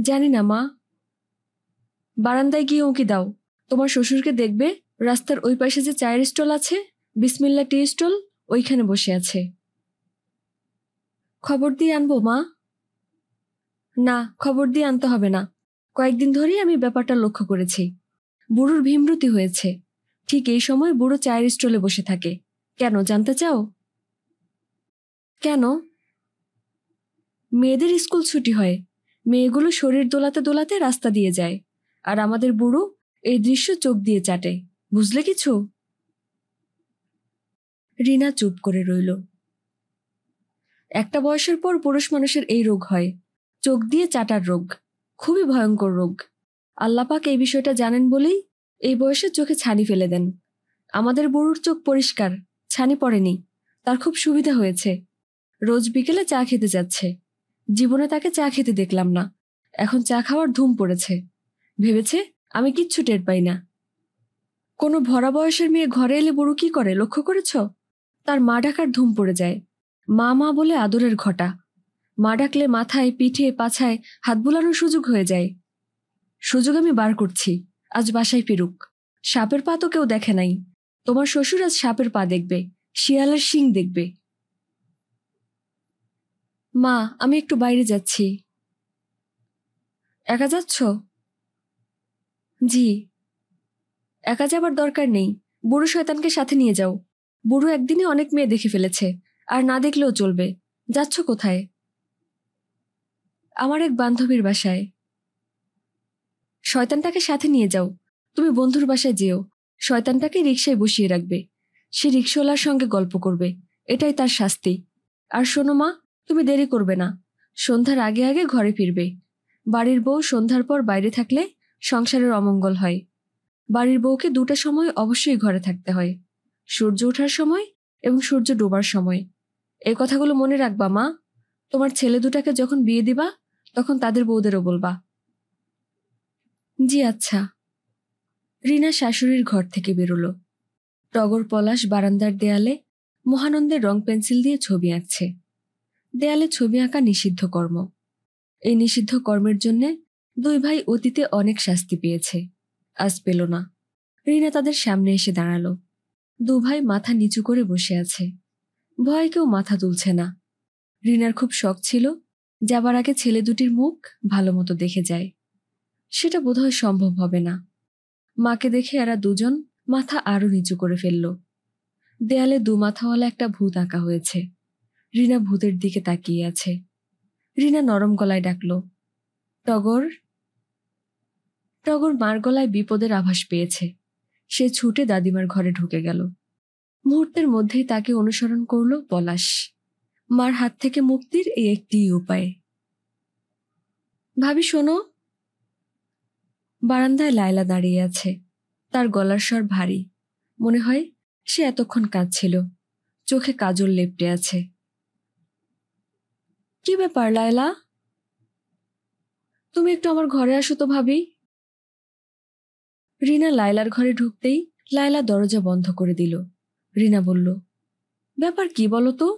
জানি না মা বারান্দায় গিয়ে উঁকি দাও তোমার শ্বশুরকে দেখবে রাস্তার ওই পাশে যে চায়ের স্টল আছে বিসমিল্লা টি স্টল ওইখানে বসে আছে খবর দিয়ে আনবো মা না খবর দিয়ে আনতে হবে না কয়েকদিন ধরেই আমি ব্যাপারটা লক্ষ্য করেছি বুড়োর ভীমরতি হয়েছে ঠিক এই সময় বুড়ো চায়ের স্টলে বসে থাকে কেন জানতে চাও কেন মেয়েদের স্কুল ছুটি হয় মেয়েগুলো শরীর দোলাতে দোলাতে রাস্তা দিয়ে যায় আর আমাদের বুড়ো এই দৃশ্য চোখ দিয়ে চাটে বুঝলে কিছু রিনা চুপ করে রইল একটা বয়সের পর পুরুষ মানুষের এই রোগ হয় চোখ দিয়ে চাটার রোগ খুবই ভয়ঙ্কর রোগ আল্লাপাক এই বিষয়টা জানেন বলেই এই বয়সে চোখে ছানি ফেলে দেন আমাদের বুড়ুর চোখ পরিষ্কার ছানি পড়েনি তার খুব সুবিধা হয়েছে রোজ বিকেলে চা খেতে যাচ্ছে জীবনে তাকে চা খেতে দেখলাম না এখন চা খাওয়ার ধুম পড়েছে ভেবেছে আমি কিচ্ছু টের পাই না কোনো ভরা বয়সের মেয়ে ঘরে এলে বড়ু কি করে লক্ষ্য করেছ তার মা ডাকার ধুম পড়ে যায় মা মা বলে আদরের ঘটা মা ডাকলে মাথায় পিঠে পাছায় হাত বোলানোর সুযোগ হয়ে যায় সুযোগ আমি বার করছি আজ বাসায় ফিরুক সাপের পা তো কেউ দেখে নাই তোমার শ্বশুর আজ সাপের পা দেখবে শিয়ালের শিং দেখবে মা আমি একটু বাইরে যাচ্ছি একা যাচ্ছ জি একা যাবার দরকার নেই বুড়ো শয়তানকে সাথে নিয়ে যাও বুড়ো একদিনে অনেক মেয়ে দেখে ফেলেছে আর না দেখলেও চলবে যাচ্ছ কোথায় আমার এক বান্ধবীর বাসায় শয়তানটাকে সাথে নিয়ে যাও তুমি বন্ধুর বাসায় যেও শয়তানটাকে রিক্সায় বসিয়ে রাখবে সে রিক্সাওয়ালার সঙ্গে গল্প করবে এটাই তার শাস্তি আর শোনো মা তুমি দেরি করবে না সন্ধ্যার আগে আগে ঘরে ফিরবে বাড়ির বউ সন্ধ্যার পর বাইরে থাকলে সংসারের অমঙ্গল হয় বাড়ির বউকে দুটা সময় অবশ্যই ঘরে থাকতে হয় সূর্য ওঠার সময় এবং সূর্য ডোবার সময় এই কথাগুলো মনে রাখবা মা তোমার ছেলে দুটাকে যখন বিয়ে দিবা তখন তাদের বউদেরও বলবা জি আচ্ছা রিনা শাশুড়ির ঘর থেকে বেরোলো টগর পলাশ বারান্দার দেয়ালে মহানন্দের রং পেন্সিল দিয়ে ছবি আঁকছে দেয়ালে ছবি আঁকা নিষিদ্ধ কর্ম এই নিষিদ্ধ কর্মের জন্যে দুই ভাই অতীতে অনেক শাস্তি পেয়েছে আজ পেল না রিনা তাদের সামনে এসে দাঁড়ালো দু ভাই মাথা নিচু করে বসে আছে ভয় কেউ মাথা তুলছে না রিনার খুব শখ ছিল যাবার আগে ছেলে দুটির মুখ ভালো মতো দেখে যায় সেটা বোধহয় সম্ভব হবে না মাকে দেখে এরা দুজন মাথা আরও নিচু করে ফেলল দেয়ালে দু মাথাওয়ালা একটা ভূত আঁকা হয়েছে রিনা ভূতের দিকে তাকিয়ে আছে রিনা নরম গলায় ডাকল টগর টগর মার গলায় বিপদের আভাস পেয়েছে সে ছুটে দাদিমার ঘরে ঢুকে গেল মুহূর্তের মধ্যেই তাকে অনুসরণ করল পলাশ মার হাত থেকে মুক্তির এই একটি উপায় ভাবি শোনো বারান্দায় লায়লা দাঁড়িয়ে আছে তার গলার স্বর ভারী মনে হয় সে এতক্ষণ কাঁদছিল চোখে কাজল লেপটে আছে কি ব্যাপার লায়লা তুমি একটু আমার ঘরে আসো তো ভাবি রিনা লায়লার ঘরে ঢুকতেই লায়লা দরজা বন্ধ করে দিল রিনা বলল ব্যাপার কি বলো তো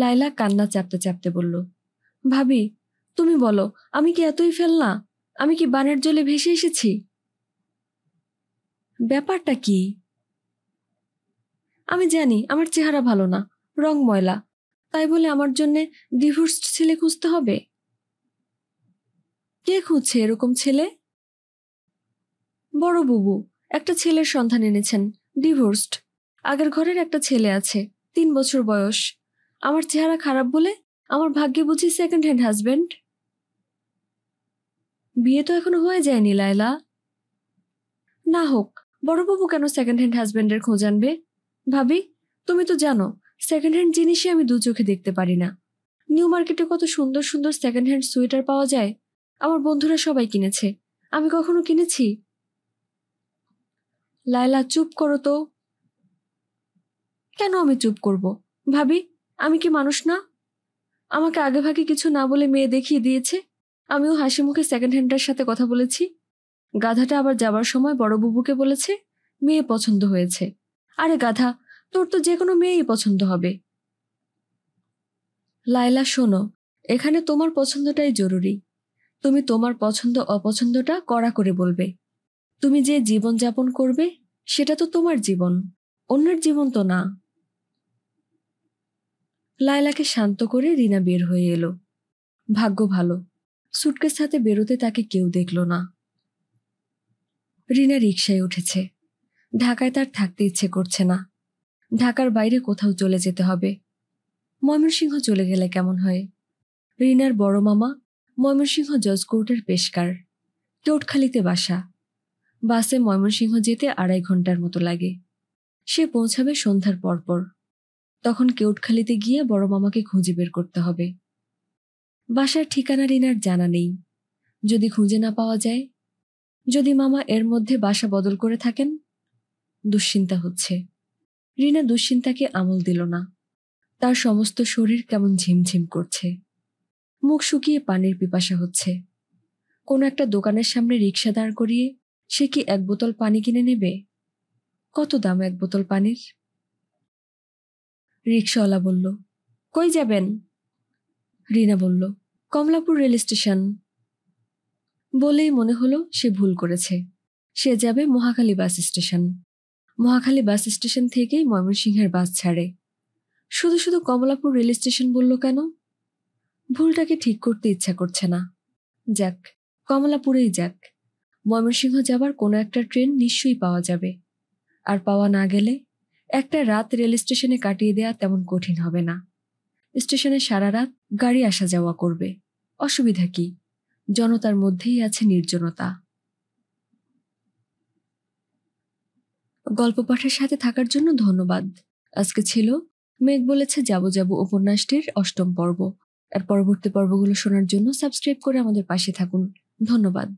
লায়লা কান্না চাপতে চাপতে বলল ভাবি তুমি বলো আমি কি এতই ফেলনা আমি কি বানের জলে ভেসে এসেছি ব্যাপারটা কি আমি জানি আমার চেহারা ভালো না রং ময়লা তাই বলে আমার জন্যে ডিভোর্সড ছেলে খুঁজতে হবে কে খুঁজছে এরকম ছেলে বড় বুবু একটা ছেলের সন্ধান এনেছেন ডিভোর্সড আগের ঘরের একটা ছেলে আছে তিন বছর বয়স আমার চেহারা খারাপ বলে আমার ভাগ্যে বুঝি সেকেন্ড হ্যান্ড হাজব্যান্ড বিয়ে তো এখনো হয়ে যায়নি লায়লা না হোক বড়বাবু কেন সেকেন্ড হ্যান্ড হাজব্যান্ডের খোঁজ আনবে ভাবি তুমি তো জানো সেকেন্ড হ্যান্ড জিনিসই আমি দু চোখে দেখতে পারি না নিউ মার্কেটে কত সুন্দর সুন্দর সেকেন্ড হ্যান্ড সোয়েটার পাওয়া যায় আমার বন্ধুরা সবাই কিনেছে আমি কখনো কিনেছি লায়লা চুপ করো তো কেন আমি চুপ করব ভাবি আমি কি মানুষ না আমাকে আগে ভাগে কিছু না বলে মেয়ে দেখিয়ে দিয়েছে আমিও হাসি মুখে সেকেন্ড হ্যান্ডার সাথে কথা বলেছি গাধাটা আবার যাবার সময় বড় বুবুকে বলেছে মেয়ে পছন্দ হয়েছে আরে গাধা তোর তো যে কোনো মেয়েই পছন্দ হবে লাইলা শোনো এখানে তোমার পছন্দটাই জরুরি তুমি তোমার পছন্দ অপছন্দটা কড়া করে বলবে তুমি যে জীবন যাপন করবে সেটা তো তোমার জীবন অন্যের জীবন তো না লায়লাকে শান্ত করে রিনা বের হয়ে এলো ভাগ্য ভালো সুটকেস হাতে বেরোতে তাকে কেউ দেখল না রিনা রিকশায় উঠেছে ঢাকায় তার থাকতে ইচ্ছে করছে না ঢাকার বাইরে কোথাও চলে যেতে হবে ময়মনসিংহ চলে গেলে কেমন হয় রিনার বড় মামা ময়মনসিংহ জজ পেশকার টোটখালিতে বাসা বাসে ময়মনসিংহ যেতে আড়াই ঘন্টার মতো লাগে সে পৌঁছাবে সন্ধ্যার পরপর তখন কেউটখালিতে গিয়ে বড় মামাকে খুঁজে বের করতে হবে বাসার ঠিকানা রিনার জানা নেই যদি খুঁজে না পাওয়া যায় যদি মামা এর মধ্যে বাসা বদল করে থাকেন দুশ্চিন্তা হচ্ছে রিনা দুশ্চিন্তাকে আমল দিল না তার সমস্ত শরীর কেমন ঝিমঝিম করছে মুখ শুকিয়ে পানির পিপাসা হচ্ছে কোনো একটা দোকানের সামনে রিক্সা দাঁড় করিয়ে সে কি এক বোতল পানি কিনে নেবে কত দাম এক বোতল পানির রিক্সাওয়ালা বলল কই যাবেন রিনা বলল কমলাপুর রেল স্টেশন বলেই মনে হলো সে ভুল করেছে সে যাবে Mahakali bus station Mohakhali bus station থেকেই ময়মনসিংহের বাস ছাড়ে শুধু শুধু কমলাপুর রেল স্টেশন বলল কেন ভুলটাকে ঠিক করতে ইচ্ছা করছে না যাক কমলাপুরেই যাক ময়মনসিংহ যাবার কোনো একটা ট্রেন নিশ্চয়ই পাওয়া যাবে আর পাওয়া না গেলে একটা রাত রেল স্টেশনে কাটিয়ে দেয়া তেমন কঠিন হবে না স্টেশনে সারা রাত গাড়ি আসা যাওয়া করবে অসুবিধা কি জনতার মধ্যেই আছে নির্জনতা গল্প পাঠের সাথে থাকার জন্য ধন্যবাদ আজকে ছিল মেঘ বলেছে যাবো যাবো উপন্যাসটির অষ্টম পর্ব আর পরবর্তী পর্বগুলো শোনার জন্য সাবস্ক্রাইব করে আমাদের পাশে থাকুন ধন্যবাদ